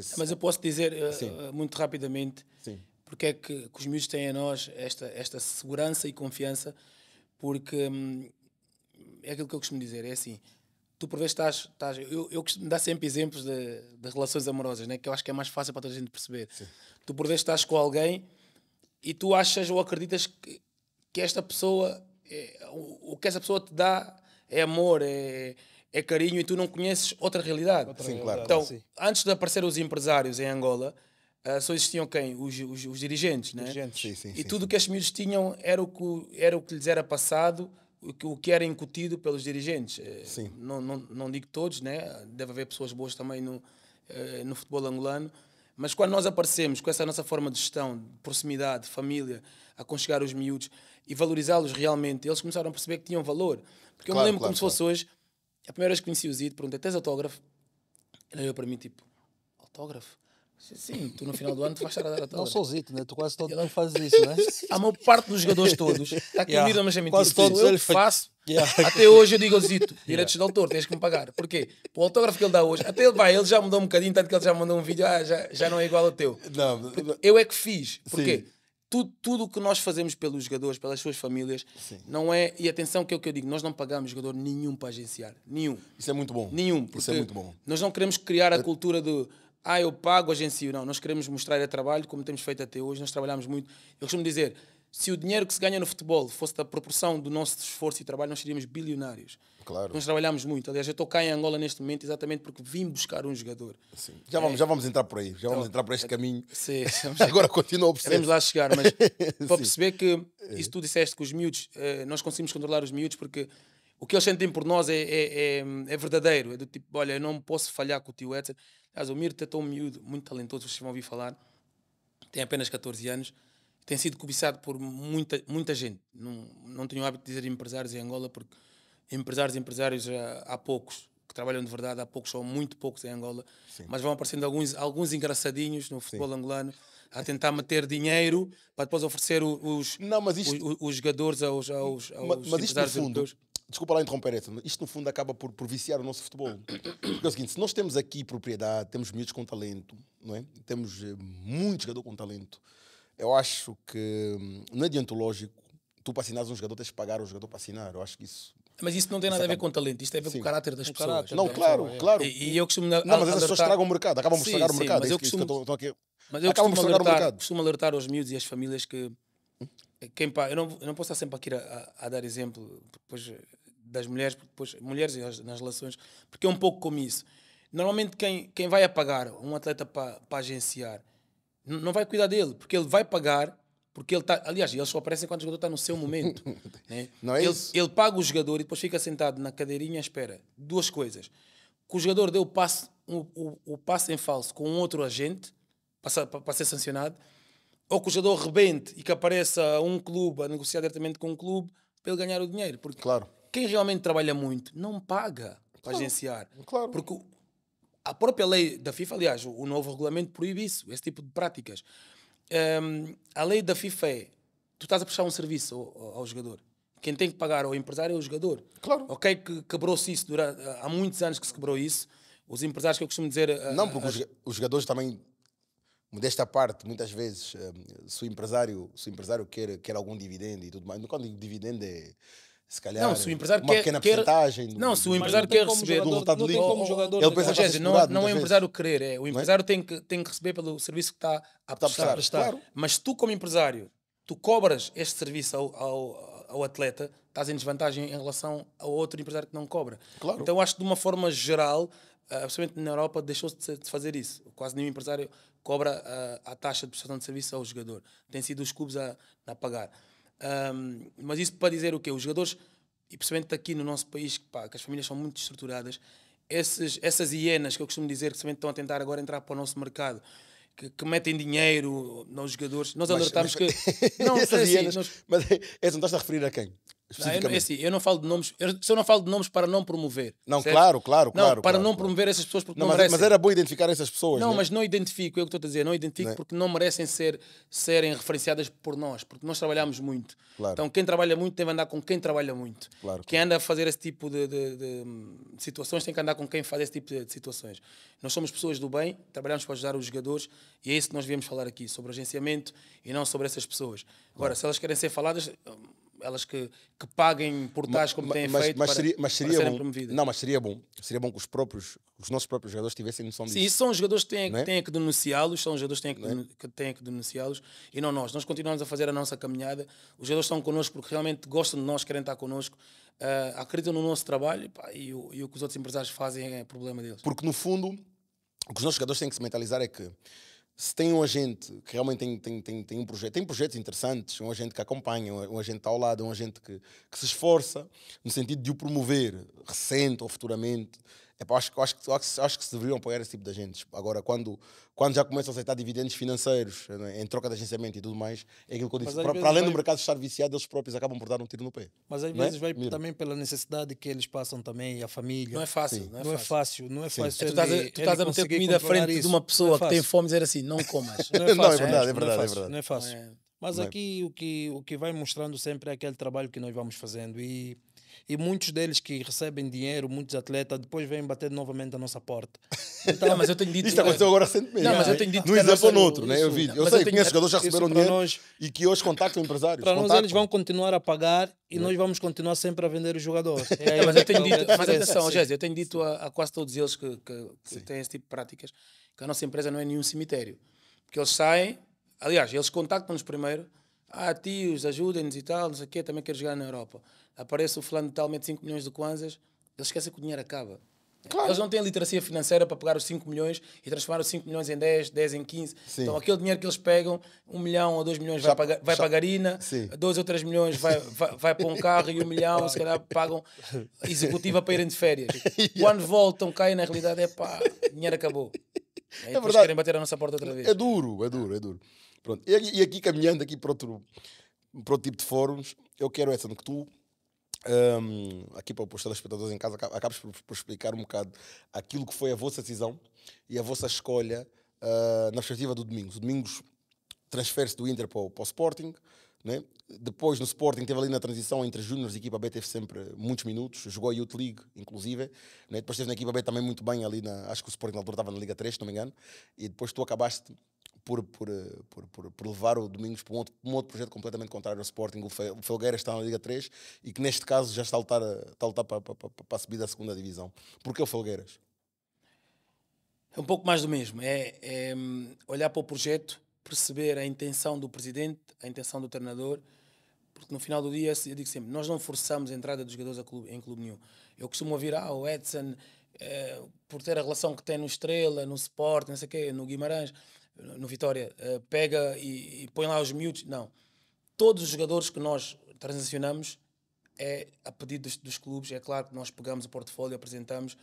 Se... Mas eu posso dizer uh, muito rapidamente Sim. porque é que, que, os miúdos têm a nós esta, esta segurança e confiança, porque hum, é aquilo que eu costumo dizer, é assim, tu por vezes estás, estás eu, eu costumo dar sempre exemplos de, de, relações amorosas, né, que eu acho que é mais fácil para toda a gente perceber. Sim. Tu por vezes estás com alguém e tu achas ou acreditas que, que esta pessoa é, o, o, que essa pessoa te dá é amor, é, é carinho e tu não conheces outra realidade. Outra Sim, realidade. Claro. Então, Sim. antes de aparecer os empresários em Angola, Uh, só existiam quem? Os, os, os dirigentes, né? Dirigentes, sim, sim, e sim, tudo o que as miúdos tinham era o que, era o que lhes era passado, o que, era incutido pelos dirigentes. Eh, sim. Não, não, não digo todos, né? Deve haver pessoas boas também no, eh, no futebol angolano. Mas quando nós aparecemos com essa nossa forma de gestão, de proximidade, família, a conchegar os miúdos, e valorizá-los realmente. Eles começaram a perceber que tinham valor. Porque claro, eu me lembro claro, como claro. se fosse hoje, a primeira vez que conheci o Zito, perguntei: tens autógrafo? Ele olhou para mim tipo: autógrafo? Sim, tu no final do ano tu vais estar a dar autógrafo. Não sou Zito, né? tu quase todo mundo fazes isso, né? *laughs* A maior parte dos jogadores todos está comigo, yeah. mas é mentira. Quase todos eu faço. Yeah. Até hoje eu digo ao Zito, direitos yeah. de autor, tens que me pagar. Porquê? O autógrafo que ele dá hoje, até ele vai, ele já mudou um bocadinho, tanto que ele já mandou um vídeo, ah, já, já não é igual ao teu. Não, eu é que fiz. Porquê? Sim tudo, tudo o que nós fazemos pelos jogadores, pelas suas famílias, Sim. não é. E atenção, que é o que eu digo: nós não pagamos jogador nenhum para agenciar. Nenhum. Isso é muito bom. Nenhum. Isso é muito bom. Nós não queremos criar a cultura de. Ah, eu pago, agencio. Não, nós queremos mostrar a trabalho, como temos feito até hoje. Nós trabalhamos muito. Eu costumo dizer: se o dinheiro que se ganha no futebol fosse da proporção do nosso esforço e trabalho, nós seríamos bilionários. Claro. Nós trabalhamos muito. Aliás, eu estou cá em Angola neste momento exatamente porque vim buscar um jogador. Sim. Já, vamos, já vamos entrar por aí, já então, vamos entrar por este é, caminho. Sim, *laughs* Agora continua o processo. Queremos lá chegar, mas *laughs* para perceber que isso é. tu disseste que os miúdos, eh, nós conseguimos controlar os miúdos porque o que eles sentem por nós é, é, é, é verdadeiro. É do tipo, olha, eu não posso falhar com o tio Edson. Aliás, o Mirta é tão miúdo, muito talentoso, vocês vão ouvir falar. Tem apenas 14 anos tem sido cobiçado por muita, muita gente. Não, não tenho o hábito de dizer empresários em Angola, porque empresários, empresários há, eh, há poucos que trabalham de verdade, há poucos, são muito poucos em Angola, Sim. mas vão aparecendo alguns, alguns engraçadinhos no futebol Sim. angolano a tentar meter dinheiro para depois oferecer os, não, isto, os, os, jogadores aos, aos, aos mas, mas isto no fundo, Desculpa lá interromper isso, mas isto no fundo acaba por, por viciar o nosso futebol. Porque é o seguinte, se nós temos aqui propriedade, temos miúdos com talento, não é? temos eh, muito jogador com talento, eu acho que hum, não é deontológico. Tu para assinar um jogador tens que pagar o jogador para assinar. Eu acho que isso. Mas isso não tem nada a ver com talento, isto tem a ver sim. com o caráter das o pessoas. Caráter, não, né? claro, é. claro. E, e, eu costumo. Não, mas as pessoas estragam o mercado, acabam por estragar o mercado. Mas é eu costumo, mas eu acabam costumo, alertar, o mercado. os miúdos e as famílias que. Hum. Quem pá, eu, não, eu não posso estar sempre aqui a, a, a dar exemplo depois, das mulheres, depois, mulheres nas relações, porque é um pouco como isso. Normalmente quem, quem vai apagar pagar um atleta para pa agenciar não vai cuidar dele, porque ele vai pagar, porque ele está. Aliás, eles só aparecem quando o jogador está no seu momento. *laughs* né? Não é ele, isso? ele paga o jogador e depois fica sentado na cadeirinha à espera. Duas coisas. Que o jogador deu o passo o, o passo em falso com um outro agente para, para ser sancionado, ou que o jogador rebente e que apareça um clube a negociar diretamente com um clube para ele ganhar o dinheiro. Porque claro. quem realmente trabalha muito não paga para claro. agenciar. Claro. Porque a própria lei da FIFA, aliás, o novo regulamento proíbe isso, esse tipo de práticas. Um, a lei da FIFA é: tu estás a prestar um serviço ao, ao jogador. Quem tem que pagar ao empresário é o jogador. Claro. Ok, que quebrou-se isso durante, há muitos anos que se quebrou isso. Os empresários que eu costumo dizer. Ah, Não, ah, porque ah, os jogadores também modesta parte, muitas vezes, se o empresário, se o empresário quer, quer algum dividendo e tudo mais, quando digo dividendo é se calhar não, se o empresário uma quer, pequena quer, porcentagem. Do, não, se o empresário quer receber do resultado do como jogador. Ele pensa ou não, assim, não é o é empresário querer, é o é? empresário é? tem, que, tem que receber pelo serviço que está a prestar. Claro. Mas tu, como empresário, tu cobras este serviço ao, ao, ao, atleta, estás em desvantagem em relação a outro empresário que não cobra. Claro. Então acho que de uma forma geral, ah, absolutamente na Europa, deixou-se de fazer isso. Quase nenhum empresário cobra ah, a taxa de prestação de serviço ao jogador. Tem sido os clubes a, a pagar. Um, mas isso para dizer o quê? Os jogadores, e principalmente aqui no nosso país, pá, que as famílias são muito estruturadas, esses, essas hienas que eu costumo dizer que estão a tentar agora entrar para o nosso mercado, que, que metem dinheiro nos jogadores, nós alertámos que. *laughs* não, essas é assim, hienas. Nós... Mas é, é não estás a referir a quem? Não, eu, é assim, eu não falo de nomes, eu não falo de nomes para não promover. Não, certo? claro, claro, não, claro. Para claro, não promover claro. essas pessoas porque não, não mas, merecem. Mas era bom identificar essas pessoas. Não, né? mas não identifico, é eu que estou a dizer, não identifico né? porque não merecem ser, serem referenciadas por nós, porque nós trabalhamos muito. Claro. Então quem trabalha muito deve andar com quem trabalha muito. Claro, Quem anda a fazer esse tipo de, de, de, situações tem que andar com quem faz esse tipo de, de situações. Nós somos pessoas do bem, trabalhamos para ajudar os jogadores e é isso que nós viemos falar aqui, sobre agenciamento e não sobre essas pessoas. Agora, se elas querem ser faladas elas que, que paguem por tais como têm mas, feito mas para, seria, mas seria para bom, promovidas. Não, mas seria bom. Seria bom que os próprios, os nossos próprios jogadores tivessem noção disso. Sim, isso são os jogadores que têm, é? têm que denunciá-los, são os jogadores que têm que, é? que têm que denunciá-los e não nós. Nós continuamos a fazer a nossa caminhada. Os jogadores estão connosco porque realmente gostam de nós, querem estar connosco. Uh, acreditam no nosso trabalho pá, e, o, e o que os outros empresários fazem é problema deles. Porque no fundo, o que os nossos jogadores têm que se mentalizar é que se tem um agente que realmente tem, tem, tem, tem um projeto, tem projetos interessantes, um agente que acompanha, um, um agente ao lado, um agente que, que se esforça no sentido de o promover recente ou futuramente, Epá, é acho, acho, acho, acho que se deveriam apoiar esse tipo de agentes. Agora, quando, quando já começam a aceitar dividendos financeiros né, em troca de agenciamento e tudo mais, é aquilo que eu disse. Para, para, além vai... do mercado estar viciado, eles próprios acabam por dar um tiro no pé. Mas às é? vezes é? vai também pela necessidade que eles passam também, a família. Não é fácil. Sim. Não é, é fácil. Não é fácil. Não é fácil ele, tu estás, a meter comida à frente isso. de uma pessoa que tem fome e dizer assim, não comas. não, é *laughs* é verdade, é verdade. Não é fácil. Não é fácil. Mas aqui o que, o que vai mostrando sempre é aquele trabalho que nós vamos fazendo. E e muitos deles que recebem dinheiro, muitos atletas, depois vêm bater novamente a nossa porta. *laughs* Então, não, mas eu tenho dito. Isto aconteceu agora recentemente. Não, mas eu tenho dito. No exemplo ou outro, né? Eu vi. Eu sei, eu tenho, conheço jogadores que já receberam dinheiro nós, e que hoje contactam empresários. Para contactam. nós, eles vão continuar a pagar e não. nós né? vamos continuar sempre a vender os jogadores. É, mas eu tenho é dito. Mas atenção, Jéssica, eu tenho dito a, a, quase todos eles que, que, que têm esse tipo de práticas que a nossa empresa não é nenhum cemitério. Porque eles saem, aliás, eles contactam-nos primeiro ah, tios, ajudem-nos e tal, não sei o quê, também quero jogar na Europa. Aparece o fulano de tal, mete 5 milhões de kwanzas, eles esquecem que o dinheiro acaba. Claro. Eles não têm literacia financeira para pegar os 5 milhões e transformar os 5 milhões em 10, 10 em 15. Sim. Então, aquele dinheiro que eles pegam, 1 um milhão ou 2 milhões já, vai, para, vai para a garina, 2 ou 3 milhões vai, *laughs* vai, vai, para um carro e 1 um milhão, se calhar, pagam executiva para irem de férias. *laughs* Quando voltam, caem na realidade, é pá, dinheiro acabou. *laughs* É verdade. querem bater a nossa porta outra vez. É duro, é duro, é duro. Pronto. E, e, aqui caminhando aqui para outro, para outro tipo de fóruns, eu quero essa de que tu, um, aqui para os telespectadores em casa, acabas por, por, explicar um bocado aquilo que foi a vossa decisão e a vossa escolha uh, na perspectiva do Domingos. O Domingos transfere-se do Inter para o, para o Sporting, né? Depois no Sporting teve ali na transição entre Júnior e equipa B teve sempre muitos minutos, jogou a Youth League, inclusive. Né? Depois teve na equipa B também muito bem ali, na, acho que o Sporting na altura estava na Liga 3, se não me engano. E depois tu acabaste por, eh, por, por, por, levar o Domingos para um outro, um outro projeto completamente contrário ao Sporting. O Felgueira está na Liga 3 e que neste caso já está a lutar, está a lutar para, para, para, para a subida à segunda divisão. Porquê o Felgueiras? É um pouco mais do mesmo. É, é, olhar para o projeto, perceber a intenção do presidente, a intenção do treinador, porque no final do dia, eu digo sempre, nós não forçamos a entrada dos jogadores clube, em clube nenhum. Eu costumo ouvir, ah, o Edson, é, por ter a relação que tem no Estrela, no Sport, não sei o quê, no Guimarães no Vitória, eh, pega e, e põe lá os miúdos. Não. Todos os jogadores que nós transacionamos é a pedido dos, dos clubes. É claro que nós pegamos o portfólio, apresentamos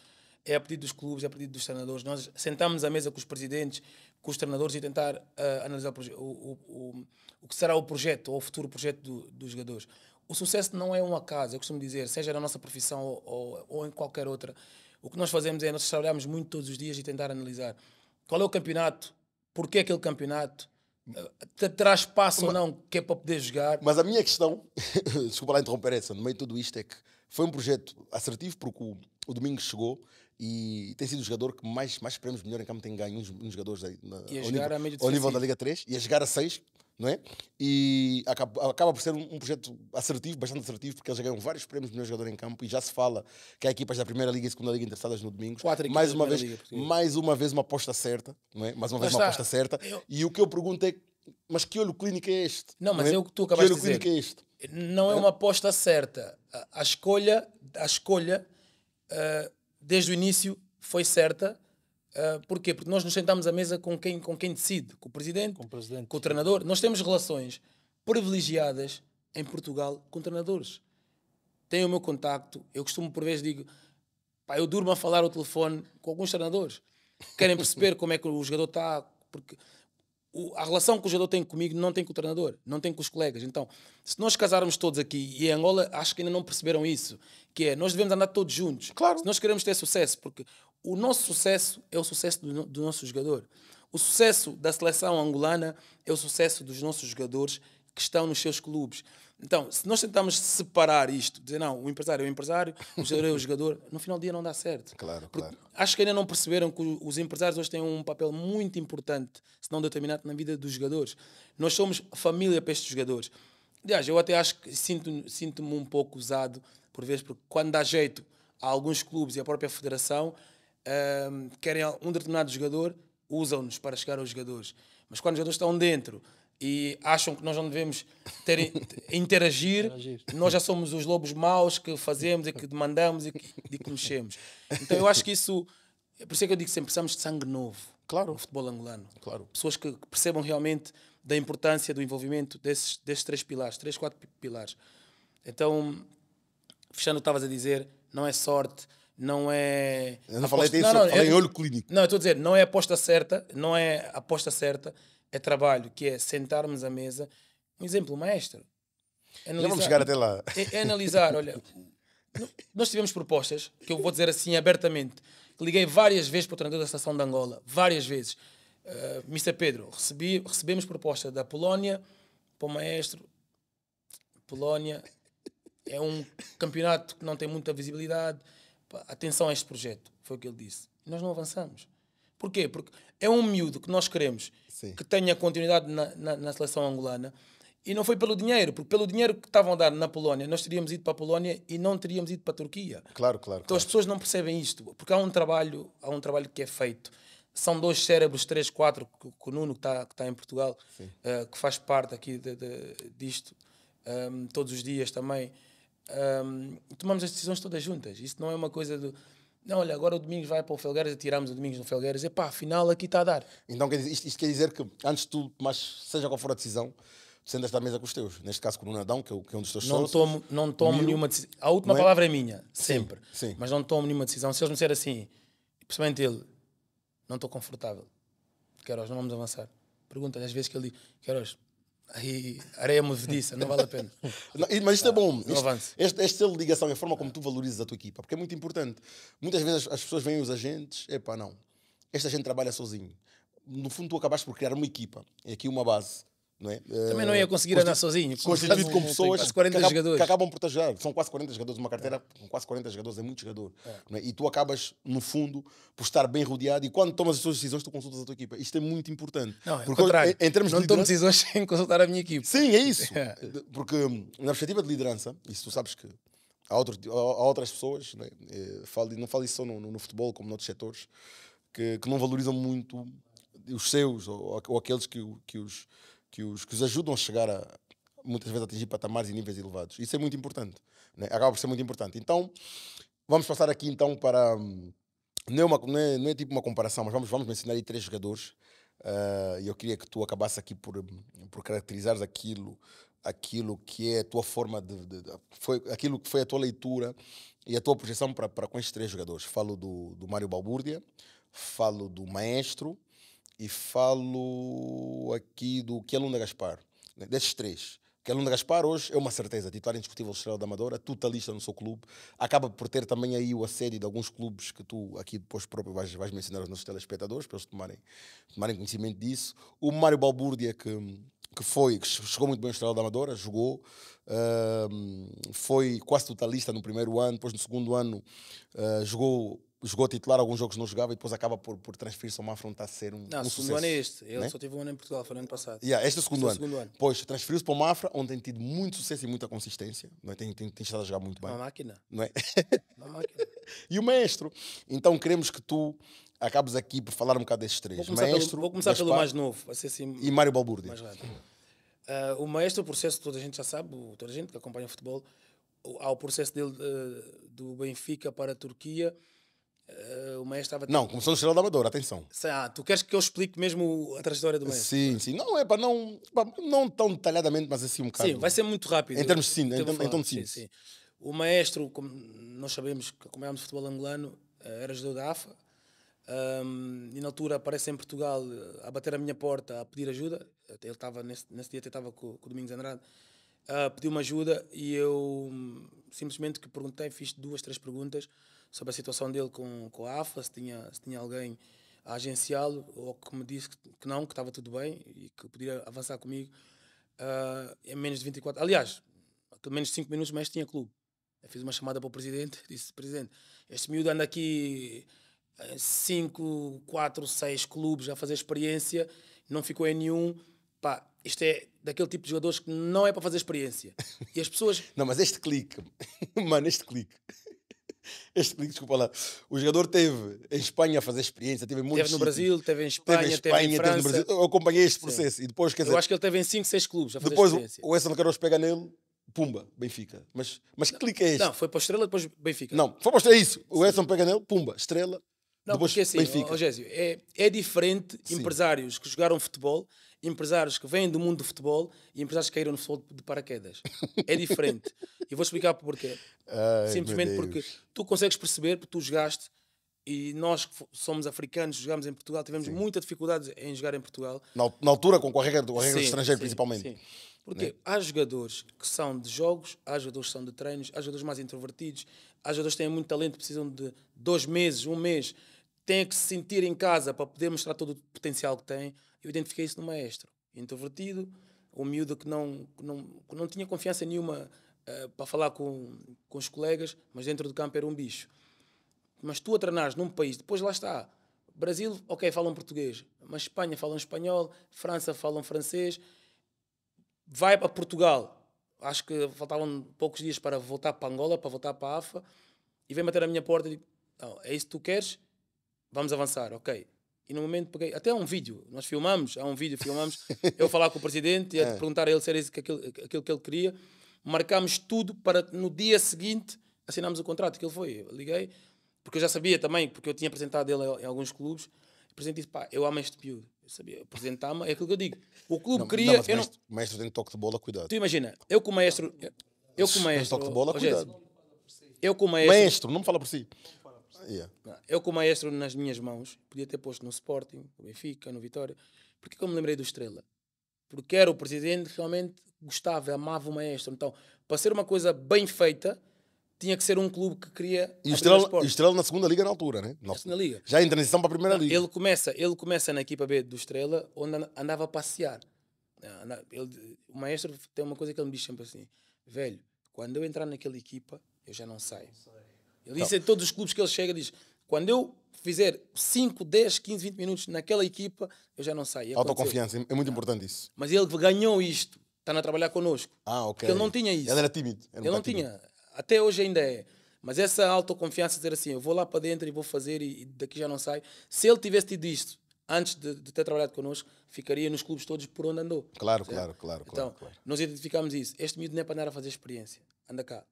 é a pedido dos clubes, é a pedido dos treinadores. Nós sentamos à mesa com os presidentes, com os treinadores e tentar uh, analisar o, o, o, o, que será o projeto ou o futuro projeto do, dos jogadores. O sucesso não é um acaso, eu costumo dizer, seja na nossa profissão ou, ou, ou, em qualquer outra. O que nós fazemos é nós trabalhamos muito todos os dias e tentar analisar qual é o campeonato porque aquele campeonato terá espaço mas, ou não que é para poder jogar. Mas a minha questão, *laughs* desculpa lá interromper essa, no meio de tudo isto é que foi um projeto assertivo porque o, o chegou e tem sido o jogador que mais, mais prêmios melhor em campo tem ganho, uns, uns jogadores aí na, ao, nível, ao nível, da Liga 3 e a jogar a 6 não é? E acaba, acaba por ser um, um, projeto assertivo, bastante assertivo, porque eles ganham vários prémios de melhor jogador em campo e já se fala que há equipas da Primeira Liga e Segunda Liga interessadas no domingo. Quatro mais uma vez, Liga, mais uma vez uma aposta certa, não é? Mais uma vez mas uma está. aposta certa. Eu... E o que eu pergunto é, mas que olho clínico é este? Não, mas não é? eu é que tu acabaste que olho de dizer. é este? É não é uma aposta certa. A, a escolha, a escolha uh, desde o início foi certa ah, porquê? Porque nós nos sentamos à mesa com quem, com quem decide, com o presidente, com o, presidente. com o treinador. Nós temos relações privilegiadas em Portugal com treinadores. Tenho o meu contacto, eu costumo por vezes digo, pá, eu durmo a falar o telefone com alguns treinadores. Querem perceber como é que o jogador está, porque o, a relação que o jogador tem comigo não tem com o treinador, não tem com os colegas. Então, se nós casarmos todos aqui, e em Angola acho que ainda não perceberam isso, que é nós devemos andar todos juntos. Claro. Se nós queremos ter sucesso, porque o nosso sucesso é o sucesso do, do nosso jogador. O sucesso da seleção angolana é o sucesso dos nossos jogadores que estão nos seus clubes. Então, se nós tentamos separar isto, dizer não, o empresário é o empresário, o jogador é o jogador, *laughs* no final do dia não dá certo. Claro, Porque claro. Acho que ainda não perceberam que os empresários hoje têm um papel muito importante, se não determinado, na vida dos jogadores. Nós somos família para estes jogadores. Aliás, eu até acho que sinto-me sinto um pouco usado, por vezes, porque quando dá jeito a alguns clubes e à própria federação, um, querem um determinado jogador, usam-nos para chegar aos jogadores. Mas quando os jogadores estão dentro e acham que nós não devemos ter, *laughs* interagir, nós já somos os lobos maus que fazemos e que demandamos e que, e que mexemos. Então eu acho que isso. É por isso é que eu digo sempre: precisamos de sangue novo claro. no futebol angolano. Claro. Pessoas que percebam realmente da importância do envolvimento desses, desses três pilares, três, quatro pilares. Então, fechando, o que estavas a dizer, não é sorte, não é. Eu não aposta... falei disso, não, não, falei eu... em olho clínico. Não, estou a dizer, não é aposta certa, não é aposta certa, é trabalho, que é sentarmos à mesa. Um exemplo maestro. Analisar, Já vamos chegar até lá. É, é analisar, olha. Nós tivemos propostas, que eu vou dizer assim abertamente. Liguei várias vezes para o treinador da Estação de Angola, várias vezes. Uh, Mr. Pedro, recebi, recebemos proposta da Polónia para o maestro. Polónia é um campeonato que não tem muita visibilidade atenção a este projeto, foi o que ele disse. nós não avançamos. Porquê? Porque é um miúdo que nós queremos Sim. que tenha continuidade na, na, na, seleção angolana e não foi pelo dinheiro, porque pelo dinheiro que estavam a dar na Polónia, nós teríamos ido para a Polónia e não teríamos ido para a Turquia. Claro, claro. Então claro. as pessoas não percebem isto, porque há um trabalho, há um trabalho que é feito. São dois cérebros, três, quatro, com o Nuno que está, que tá em Portugal, uh, que faz parte aqui de, de, disto, um, ehm, todos os dias também um, tomamos as decisões todas juntas. Isso não é uma coisa do. Não, olha, agora o Domingos vai para o Felgueiras e tiramos o Domingos no Felgueiras. pá, afinal aqui está a dar. Então isto, isto quer dizer que antes de tu, mas seja qual for a decisão, sentas da mesa com os teus. Neste caso com o Nadão, é que é um dos teus não sócios. Tomo, não tomo nenhuma decisão. A última é? palavra é minha, sempre. Sim, sim. Mas não tomo nenhuma decisão. Se eles me disserem assim, principalmente ele, não estou confortável. Queiroz, não vamos avançar. Pergunta-lhe às vezes que ele diz, Queiroz, Aí haremos disso, não vale a pena. *laughs* não, mas isto é bom. Isto, este, este selo de ligação é a forma como tu valorizas a tua equipa, porque é muito importante. Muitas vezes as pessoas veem os agentes, epá, não. Esta gente trabalha sozinho. No fundo, tu acabaste por criar uma equipa. É aqui uma base. Não é? Também não ia conseguir andar sozinho. Constituído com pessoas que, acabam, que acabam por te ajudar. São quase 40 jogadores, uma carteira é. com quase 40 jogadores é muito jogador. É. é? E tu acabas, no fundo, por estar bem rodeado e quando tomas as tuas decisões, tu consultas a tua equipa. Isto é muito importante. Não, é porque contrário. Em, termos não de tomo decisões *laughs* sem consultar a minha equipa. Sim, é isso. *laughs* É. Porque na perspectiva de liderança, isso tu sabes que há, outro, há outras pessoas, não, é? eh, falo, não falo isso só no, no, no futebol, como noutros setores, que, que não valorizam muito os seus ou, ou aqueles que, que os que os, que os ajudam a chegar a, muitas vezes, a atingir patamares e níveis elevados. Isso é muito importante. Né? Acaba por ser muito importante. Então, vamos passar aqui então para. Hum, não é, uma, não é, não é tipo uma comparação, mas vamos, vamos mencionar aí três jogadores. Eh, e uh, eu queria que tu acabasse aqui por, por caracterizares aquilo aquilo que é a tua forma de, de, de, foi aquilo que foi a tua leitura e a tua projeção para com estes três jogadores. Falo do, do Mário Balbúrdia, falo do Maestro e falo aqui do Kialunda é Gaspar, né? desses três. Kialunda Gaspar hoje é uma certeza, titular indiscutível do Estrela da Amadora, totalista no seu clube. Acaba por ter também aí o assédio de alguns clubes que tu aqui depois próprio vais, vais mencionar aos nossos telespectadores, para eles tomarem, tomarem conhecimento disso. O Mário Balbúrdia, que, que foi, que chegou muito bem no Estrela da Amadora, jogou, uh, foi quase totalista no primeiro ano, depois no segundo ano uh, jogou jogou titular, alguns jogos não jogava e depois acaba por, por transferir-se Mafra uma está a ser um. Não, um o segundo ano é este. Ele né? só teve um ano em Portugal, foi no ano passado. Yeah, este é o segundo, este é ano. segundo ano. Pois, transferiu-se para o Mafra, onde tem tido muito sucesso e muita consistência. Não é? tem, tem, tem estado a jogar muito bem. Uma máquina. Não é? Uma máquina. *laughs* e o maestro. Então queremos que tu acabes aqui por falar um bocado desses três. Vou começar maestro, pelo, vou começar pelo mais novo. Assim, e Mário Balbúrdia. Uh, o maestro, o processo, toda a gente já sabe, toda a gente que acompanha o futebol, há o processo dele uh, do Benfica para a Turquia Uh, o Maestro estava. Não, tipo- começou no Estrela da Amadora, atenção. Ah, tu queres que eu explique mesmo a trajetória do Maestro? Sim, sim. Não, é para não, não tão detalhadamente, mas assim um bocado. Sim, vai ser muito rápido. Em termos de sim, em, em tom de sim. sim. O Maestro, como nós sabemos que acompanhámos é futebol angolano, eh, era jogador da AFA. Um, ehm, e na altura aparece em Portugal eh, a bater a minha porta a pedir ajuda. Ele estava, nesse, nesse dia, até estava com, com o Domingos Andrade. Uh, pediu-me ajuda e eu hum, simplesmente que perguntei, fiz duas, três perguntas sobre a situação dele com, com a AFA, se tinha, se tinha alguém a agenciá-lo ou que me disse que, não, que estava tudo bem e que podia avançar comigo uh, em menos de 24. Aliás, pelo menos 5 minutos, mas tinha clube. Eu fiz uma chamada para o presidente, disse: Presidente, este miúdo anda aqui 5, 4, 6 clubes a fazer experiência, não ficou em nenhum. Pá, isto é daquele tipo de jogadores que não é para fazer experiência. *laughs* E as pessoas. não, mas este clique, *laughs* mano, este clique. *laughs* este desculpa lá. O jogador teve em Espanha a fazer experiência, teve muito. Teve no Brasil, teve em Espanha, teve, em Espanha, teve, em teve no Brasil. Eu acompanhei este processo e depois, quer dizer, Eu acho que ele teve em 5, 6 clubes a fazer depois, experiência. Depois o Edson Queiroz pega nele, pumba, Benfica. Mas, mas que clique é este. Não, foi para a Estrela, depois Benfica. Não, foi para Estrela, é isso. O Edson pega nele, pumba, Estrela, não, depois porque assim, Benfica. Ó, Gésio, é, é diferente Sim. empresários que jogaram futebol empresários que vêm do mundo do futebol e empresários que caíram no futebol de paraquedas. É diferente. *laughs* e vou explicar porquê. Ai, Simplesmente porque tu consegues perceber, porque tu jogaste e nós que somos africanos, jogamos em Portugal, tivemos sim. muita dificuldade em jogar em Portugal. Na, na altura, com a regra, a regra sim, do estrangeiro, sim, principalmente. Sim. Porque né? há jogadores que são de jogos, há jogadores que são de treinos, há jogadores mais introvertidos, há jogadores que têm muito talento, precisam de dois meses, um mês, têm que se sentir em casa para poder mostrar todo o potencial que têm. Eu identifiquei isso no maestro, introvertido, humilde miúdo que não, que não, que não tinha confiança nenhuma uh, para falar com, com os colegas, mas dentro do campo era um bicho. Mas tu a treinares num país, depois lá está. Brasil, ok, falam português, mas Espanha falam espanhol, França falam francês. Vai para Portugal, acho que faltavam poucos dias para voltar para Angola, para voltar para a AFA, e vem bater à minha porta e diz: oh, É isso que tu queres? Vamos avançar, ok. E no momento peguei, até há um vídeo, nós filmamos, há um vídeo, filmamos, *laughs* eu falar com o presidente e é. perguntar a ele se era isso, aquilo, aquilo que ele queria. Marcámos tudo para no dia seguinte assinámos o contrato, que ele foi. Eu liguei, porque eu já sabia também, porque eu tinha apresentado ele em alguns clubes. O presidente disse: pá, eu amo este miúdo. Eu sabia, apresentar-me, é aquilo que eu digo. O clube não, queria. Não, mas eu não... mestre, mestre tem toque de bola, cuidado. Tu imagina, eu com o maestro. Eu com o maestro. toque de bola, cuidado. Eu com o maestro. Maestro, não me fala por si. Yeah. Eu com o Maestro nas minhas mãos, podia ter posto no Sporting, no Benfica, no Vitória. Porque que eu me lembrei do Estrela? Porque era o presidente que realmente gostava, amava o Maestro. Então, para ser uma coisa bem feita, tinha que ser um clube que queria e Estrela, Estrela na segunda liga na altura, né? Na segunda liga. Já em transição para a primeira Não, liga. Ele começa, ele começa na equipa B do Estrela, onde andava a passear. Ah, ele, o maestro tem uma coisa que ele me diz sempre assim: velho, quando eu entrar naquela equipa, eu já não saio. Não ele tá. disse em todos os clubes que ele chega, diz, quando eu fizer 5, 10, 15, 20 minutos naquela equipa, eu já não saio. Autoconfiança, é muito importante isso. Mas ele ganhou isto, está a trabalhar connosco. Ah, ok. Porque ele não tinha isso. Ele era tímido. Era ele não tímido. tinha. Até hoje ainda é. Mas essa autoconfiança, dizer assim, eu vou lá para dentro e vou fazer e, daqui já não saio. Se ele tivesse tido isto antes de, de ter trabalhado connosco, ficaria nos clubes todos por onde andou. Claro, claro, claro, claro. Então, claro. nós identificamos isso. Este miúdo não é para andar a fazer experiência. Anda cá,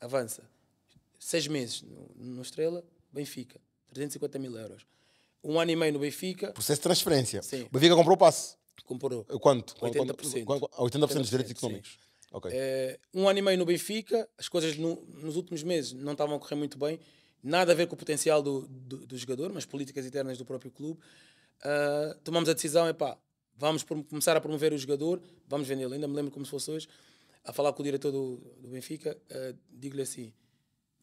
avança seis meses no, no Estrela, Benfica, 350 mil euros. Um ano e meio no Benfica. Processo de transferência. Sim. O Benfica comprou o passe. Comprou. Eh, quanto? 80%. Quanto, 80%, 80% dos direitos económicos. Okay. É, um ano e meio no Benfica, as coisas no, nos últimos meses não estavam a correr muito bem. Nada a ver com o potencial do, do, do jogador, mas políticas internas do próprio clube. Uh, tomamos a decisão, é pá, vamos começar a promover o jogador, vamos vendê-lo. Ainda me lembro como se fosse hoje, a falar com o diretor do, do Benfica, uh, digo-lhe assim,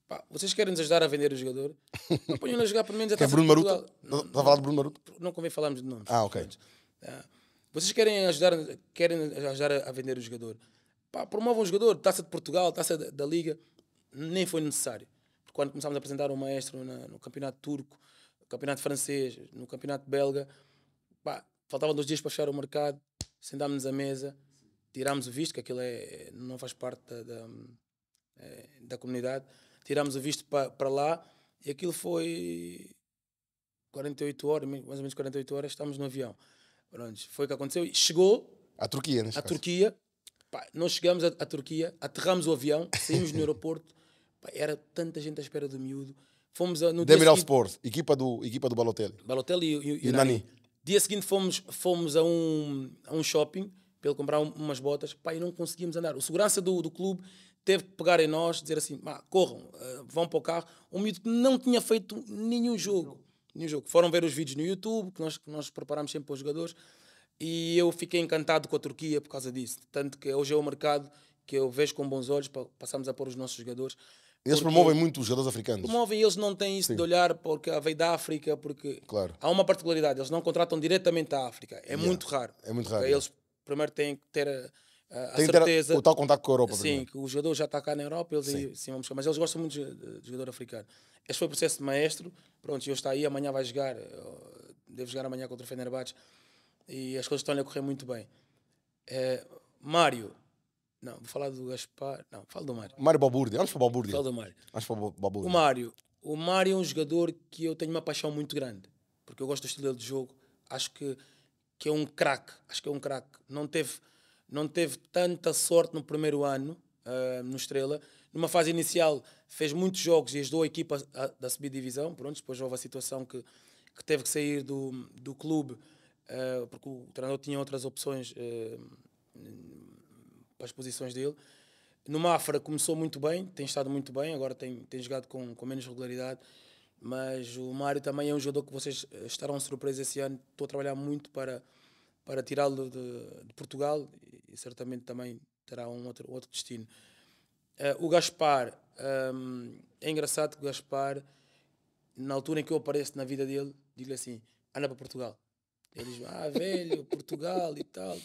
Pá, vocês querem nos ajudar a vender o jogador? *laughs* Não ponham a jogar pelo menos até. é Bruno Maruto? Não, não, a falar de Bruno Maruto? Não convém falarmos de nomes. Ah, ok. Ah, vocês querem ajudar, querem ajudar a vender o jogador? Pá, promovam o jogador, taça de Portugal, taça da, da Liga. Nem foi necessário. Porque quando começámos a apresentar o maestro na, no campeonato turco, no campeonato francês, no campeonato belga, pá, faltavam dois dias para fechar o mercado, sentámos-nos à mesa, tirámos o visto, que aquilo é, não faz parte da, da, é, da comunidade tirámos o visto para lá e aquilo foi 48 horas, mais ou menos 48 horas, estávamos no avião. Pronto, foi o que aconteceu. Chegou. A Turquia, A Turquia. Pá, nós chegamos à, Turquia, aterramos o avião, saímos no aeroporto. Pá, era tanta gente à espera do miúdo. Fomos a, no Demirel Sports, equipa do, equipa do Balotelli. Balotelli e, e, e, e Nani. Nani. Dia seguinte fomos, fomos a, um, a um shopping para ele comprar um, umas botas. Pá, e não conseguíamos andar. O segurança do, do clube teve que pegar em nós, dizer assim, corram, uh, vão para o carro. Um miúdo que não tinha feito nenhum jogo. Nenhum jogo. Foram ver os vídeos no YouTube, que nós, que nós preparamos sempre para os jogadores. E eu fiquei encantado com a Turquia por causa disso. Tanto que hoje é o mercado que eu vejo com bons olhos, para passamos a pôr os nossos jogadores. Eles promovem muito os jogadores africanos. Promovem, eles não têm isso Sim. de olhar porque a ah, veio da África, porque claro. há uma particularidade, eles não contratam diretamente a África. É yeah. muito raro. É muito raro. Eles primeiro têm que ter a Tem certeza. Ter o tal contato com a Europa, Sim, que o jogador já está cá na Europa, eles sim. sim, vamos mas eles gostam muito de, jogador africano. Este foi o processo de maestro, pronto, eu está aí, amanhã vai jogar, eh, devo jogar amanhã contra o Fenerbahçe, e as coisas estão a correr muito bem. É, Mário, não, vou falar do Gaspar, não, falo do Mário. Mário Balbúrdia, vamos para o Balbúrdia. Falo do Mário. Vamos para o Balbúrdia. O Mário, o Mário é um jogador que eu tenho uma paixão muito grande, porque eu gosto do estilo dele de jogo, acho que, que é um craque, acho que é um craque, não teve não teve tanta sorte no primeiro ano uh, no Estrela. Numa fase inicial fez muitos jogos e ajudou a equipa a, a, da subdivisão. Pronto, depois houve a situação que, que teve que sair do, do clube uh, porque o treinador tinha outras opções uh, para as posições dele. No Mafra começou muito bem, tem estado muito bem, agora tem, tem jogado com, com menos regularidade. Mas o Mário também é um jogador que vocês estarão surpresos esse ano. Estou a trabalhar muito para para tirá-lo de, de, Portugal e, certamente também terá um outro, outro destino. Uh, o Gaspar, um, é engraçado que o Gaspar, na altura em que eu apareço na vida dele, digo-lhe assim: anda para Portugal. ele diz ah, velho, Portugal e tal.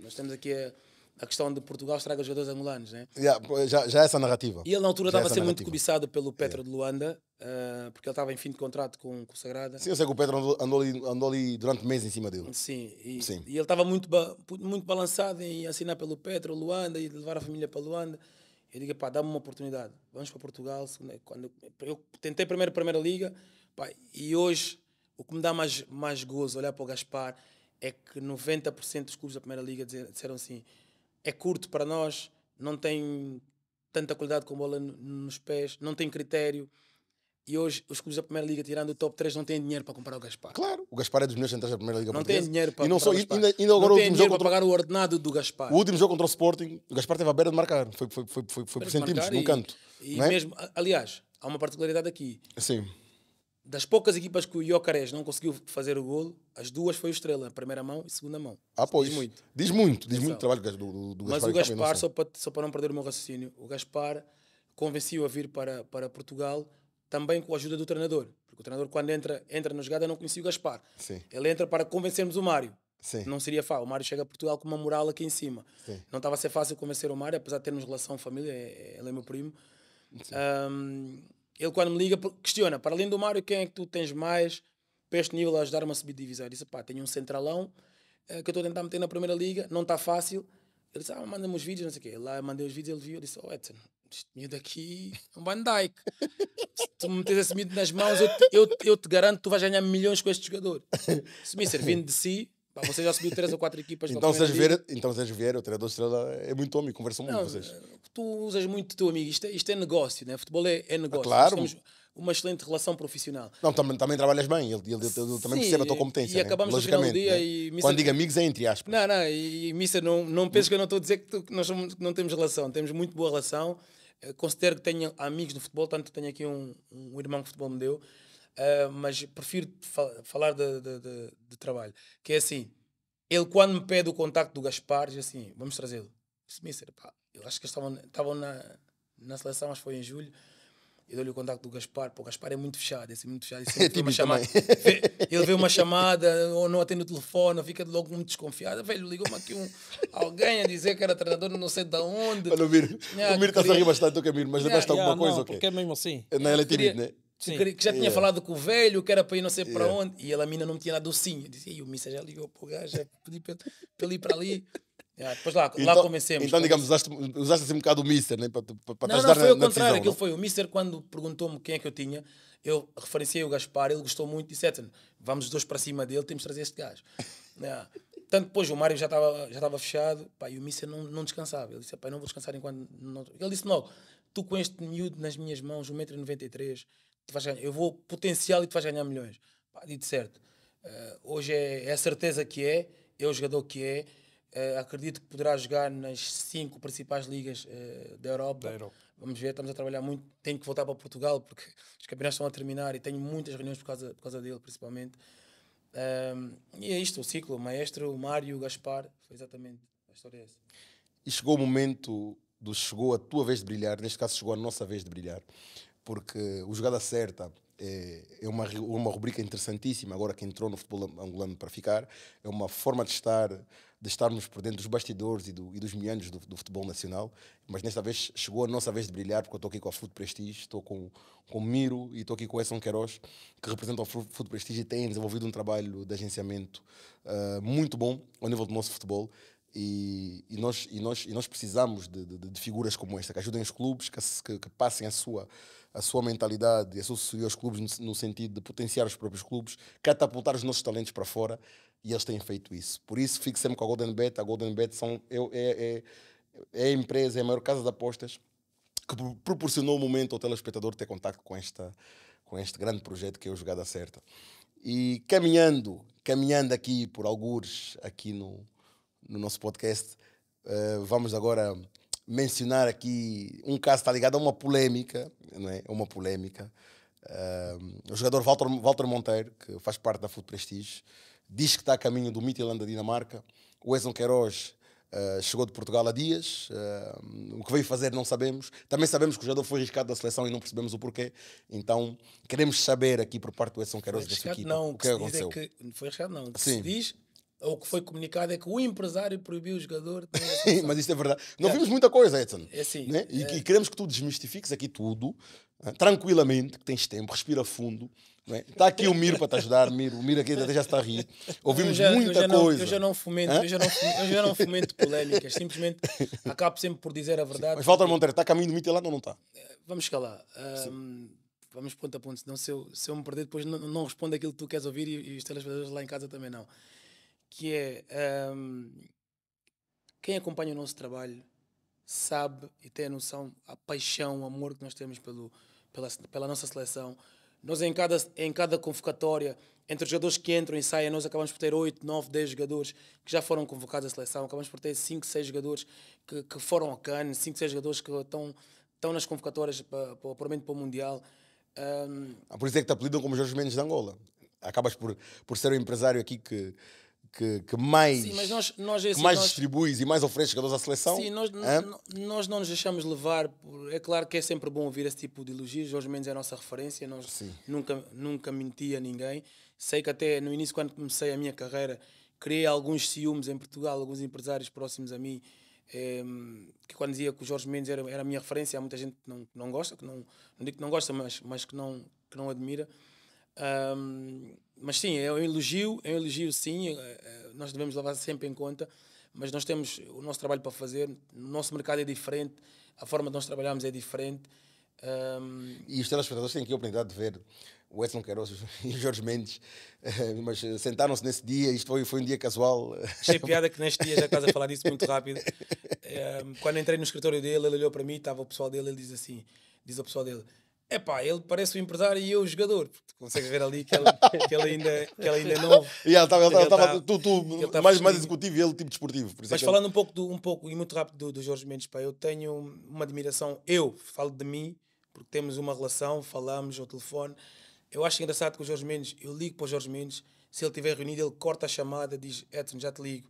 Nós estamos aqui a a questão de Portugal estraga os jogadores angolanos, né? Yeah, já, já é essa narrativa. E ele na altura é estava a ser muito cobiçado pelo Petro yeah. de Luanda, uh, porque ele estava em fim de contrato com, com o Sagrada. Sim, eu sei que o Petro andou, andou, ali, andou ali durante meses em cima dele. Sim, e, Sim. e ele estava muito, ba muito balançado em assinar pelo Petro Luanda e levar a família para Luanda. Eu digo, pá, dá-me uma oportunidade, vamos para Portugal. Quando eu tentei primeiro a Primeira Liga, pá, e hoje o que me dá mais, mais gozo olhar para o Gaspar é que 90% dos clubes da Primeira Liga disseram assim é curto para nós, não tem tanta qualidade com bola nos pés, não tem critério. E hoje os clubes da Primeira Liga, tirando o top 3, não têm dinheiro para comprar o Gaspar. Claro, o Gaspar é dos melhores centrais da Primeira Liga Não tem dinheiro para e não só, ainda, ainda agora não tem dinheiro para pagar o ordenado do Gaspar. O último jogo contra o Sporting, o Gaspar teve a beira de marcar. Foi, foi, foi, foi, por centímetros, num canto. E é? mesmo, aliás, há uma particularidade aqui. Sim das poucas equipas que o Iocarés não conseguiu fazer o golo, as duas foi o Estrela, primeira mão e segunda mão. Ah, pois. Diz muito. Diz muito, diz muito trabalho do, do, do Mas Gaspar. Mas o Gaspar, só para, só para não perder o meu raciocínio, o Gaspar convenceu a vir para, para Portugal também com a ajuda do treinador. Porque o treinador, quando entra, entra na jogada, não conhecia o Gaspar. Sim. Ele entra para convencermos o Mário. Sim. Não seria fácil. O Mário chega a Portugal com uma moral aqui em cima. Sim. Não estava a ser fácil convencer o Mário, apesar de termos relação família, é, é, ele é meu primo. Um, ele quando me liga, questiona, para além do Mário, quem é que tu tens mais para este nível a ajudar uma subdivisão? Eu disse, pá, tenho um centralão eh, que eu estou a tentar meter na primeira liga, não está fácil. Ele disse, ah, manda-me os vídeos, não sei o quê. Lá mandei os vídeos, ele viu, eu disse, oh Edson, este miúdo aqui é um Van Se tu me metes esse miúdo nas mãos, eu te, eu, eu te garanto que tu vais ganhar milhões com este jogador. Se me servindo de si, Pá, você já subiu três ou quatro equipas então vocês ver Então vocês ver o treinador estrela é muito amigo, conversam muito com vocês. Tu usas muito teu amigo, isto é, isto é negócio, né? Futebol é, é negócio. Ah, claro. Nós temos uma excelente relação profissional. Não, também, também trabalhas bem, ele, ele, ele, ele também percebe a tua competência. E né? acabamos né? Logicamente, dia né? e Missa... Quando digo amigos é entre aspas. Não, não, e, e Missa, não, não penso que eu não estou a dizer que, tu, que nós somos, que não temos relação, temos muito boa relação. Eu eh, considero que tenho amigos no futebol, tanto tenho aqui um, um irmão que o futebol me deu uh, mas prefiro falar de, de, de, de, trabalho. Que é assim, ele quando me pede o contacto do Gaspar, diz assim, vamos trazê-lo. Mister, pá, eu acho que estavam, estavam na, na seleção, mas foi em julho. Eu dou-lhe o contacto do Gaspar, porque o Gaspar é muito fechado, é assim, muito fechado. Ele *laughs* vê uma chamada, ele vê uma *laughs* chamada, ou não atende o telefone, fica logo muito desconfiado. Velho, ligou-me aqui um, alguém a dizer que era treinador, não sei de onde. Olha, o Miro, o Mir está queria... a rir bastante do é Mir mas yeah, está yeah, alguma não, coisa, ok? Porque é mesmo assim. Não, ele é tímido, queria... né? Sim. Que, que, já tinha yeah. É. falado com o velho, que era para ir não sei yeah. para é. onde. E ela, a mina, não tinha dado o sim. Eu disse, e o Missa já ligou para o gajo, já pedi para, para ir para ali. Yeah, *laughs* depois lá, então, lá comecemos. Então, digamos, usaste, usaste assim um bocado o Mister, né? para, para, não, te ajudar não, foi o contrário. Decisão, aquilo não? Né? foi o Mister, quando perguntou-me quem é que eu tinha, eu referenciei o Gaspar, ele gostou muito e disse: vamos os dois para cima dele, temos de trazer este gajo. yeah. *laughs* Tanto depois o Mário já estava já tava fechado pá, e o Mister não, não descansava. Ele disse: Pai, não vou descansar enquanto. Não... Ele disse não Tu com este miúdo nas minhas mãos, 1,93m, te vais ganhar, eu vou potencial e tu vais ganhar milhões. Pá, dito certo. Uh, hoje é, é, a certeza que é, é o jogador que é. Uh, acredito que poderá jogar nas cinco principais ligas uh, da, Europa. da, Europa. Vamos ver, estamos a trabalhar muito. Tenho que voltar para Portugal porque *laughs* os campeonatos estão a terminar e tenho muitas reuniões por causa, por causa dele, principalmente. Ehm, e é isto, o ciclo. O maestro, o Mário, o Gaspar, foi exatamente a história é essa. E chegou o momento do chegou a tua vez de brilhar, neste caso chegou a nossa vez de brilhar porque o Jogada Certa é, é uma, uma rubrica interessantíssima, agora que entrou no futebol angolano para ficar, é uma forma de estar de estarmos por dentro dos bastidores e, do, e dos meandros do, do, futebol nacional, mas nesta vez chegou a nossa vez de brilhar, porque eu estou aqui com a Fute Prestige, estou com, com Miro e estou aqui com Edson Queiroz, que representa o Fute Prestige e tem desenvolvido um trabalho de agenciamento uh, muito bom ao nível do nosso futebol. E, e nós, e, nós, e nós precisamos de, de, de, figuras como esta, que ajudem os clubes, que, que, que passem a sua a sua mentalidade, a sua associação aos clubes no, sentido de potenciar os próprios clubes, catapultar os nossos talentos para fora e eles têm feito isso. Por isso, fico sempre com a Golden Bet. A Golden Bet são, é, é, é a empresa, é a maior casa de apostas que proporcionou o momento ao telespectador ter contato com, esta, com este grande projeto que é o Jogada Certa. E caminhando, caminhando aqui por algures, aqui no, no nosso podcast, uh, vamos agora mencionar aqui um caso está ligado a é uma polémica, não é? é uma polémica. o jogador Walter, Walter Monteiro, que faz parte da Foot Prestige, diz que está a caminho do Midtjylland da Dinamarca. O Edson Queiroz uh, chegou de Portugal há dias. Uh, o que veio fazer não sabemos. Também sabemos que o jogador foi riscado da seleção e não percebemos o porquê. Então, queremos saber aqui por parte do Edson Queiroz desta equipa não, o que, que é aconteceu. É que... Foi riscado não. que Sim. se diz ou que foi comunicado é que o empresário proibiu o jogador. *laughs* Mas isto é verdade. Não é. vimos muita coisa, Edson. É sim. Né? E, é. e, queremos que tu desmistifiques aqui tudo, ah, tranquilamente, que tens tempo, respira fundo. Está é? aqui o *laughs* Miro para te ajudar, Miro. O Miro aqui até já está a rir. Ouvimos já, muita eu não, coisa. Eu já não fomento, eu já não, fomento, eu já não fomento polémicas. Simplesmente *laughs* acabo sempre por dizer a verdade. Sim, mas Walter Monteiro está caminho do lá ou não está? É, vamos escalar. Um, vamos ponto a ponto. Senão, se eu, se eu me perder, depois não, não respondo aquilo que tu queres ouvir e, e os telespectadores lá em casa também não que é um, quem acompanha o nosso trabalho sabe e tem a noção, a paixão, o amor que nós temos pelo, pela, pela nossa seleção. Nós em cada, em cada convocatória, entre os jogadores que entram e saem, nós acabamos por ter 8, 9, 10 jogadores que já foram convocados à seleção, acabamos por ter 5, 6 jogadores que, que foram a Cannes, 5, 6 jogadores que estão, estão nas convocatórias para, para, para o Mundial. Um... Ah, por isso é que te apelidam como Jorge Mendes de Angola. Acabas por, por ser o um empresário aqui que que, que mais, sim, mas nós, nós, é que assim, mais nós, distribuis e mais ofereces jogadores à seleção? Sim, nós, nós não nos deixamos levar. Por, é claro que é sempre bom ouvir esse tipo de elogios. Jorge Mendes é a nossa referência. Nós nunca, nunca menti a ninguém. Sei que até no início, quando comecei a minha carreira, criei alguns ciúmes em Portugal, alguns empresários próximos a mim. É, que quando dizia que o Jorge Mendes era, era a minha referência, há muita gente que não, não gosta, que não, não digo que não gosta, mas, mas que, não, que não admira. Um, mas sim, é um elogio, é um elogio sim, eh, eh, nós devemos levar sempre em conta, mas nós temos o nosso trabalho para fazer, o nosso mercado é diferente, a forma de nós trabalharmos é diferente. Um... Ehm, e os telespectadores têm aqui a oportunidade de ver o Edson Queiroz *laughs* e o Jorge Mendes, eh, mas sentaram-se nesse dia, isto foi, foi um dia casual. Achei piada que neste dia, já estás a falar disso muito rápido, um, *laughs* ehm, quando entrei no escritório dele, ele olhou para mim, estava o pessoal dele, ele diz assim, diz ao pessoal dele, é pá, ele parece o empresário e eu o jogador. Porque consegues ver ali que ele, que ele ainda, que ele ainda é novo. *laughs* Yeah, ele estava, tá- ele tu, tu tá mais, mais executivo e ele tipo desportivo. É Mas falando ele... um, pouco do, um pouco e muito rápido do, do Jorge Mendes, pá, eu tenho uma admiração. Eu falo de mim, porque temos uma relação, falamos ao telefone. Eu acho engraçado que o Jorge Mendes, eu ligo para o Jorge Mendes, se ele estiver reunido, ele corta a chamada, diz Edson, já te ligo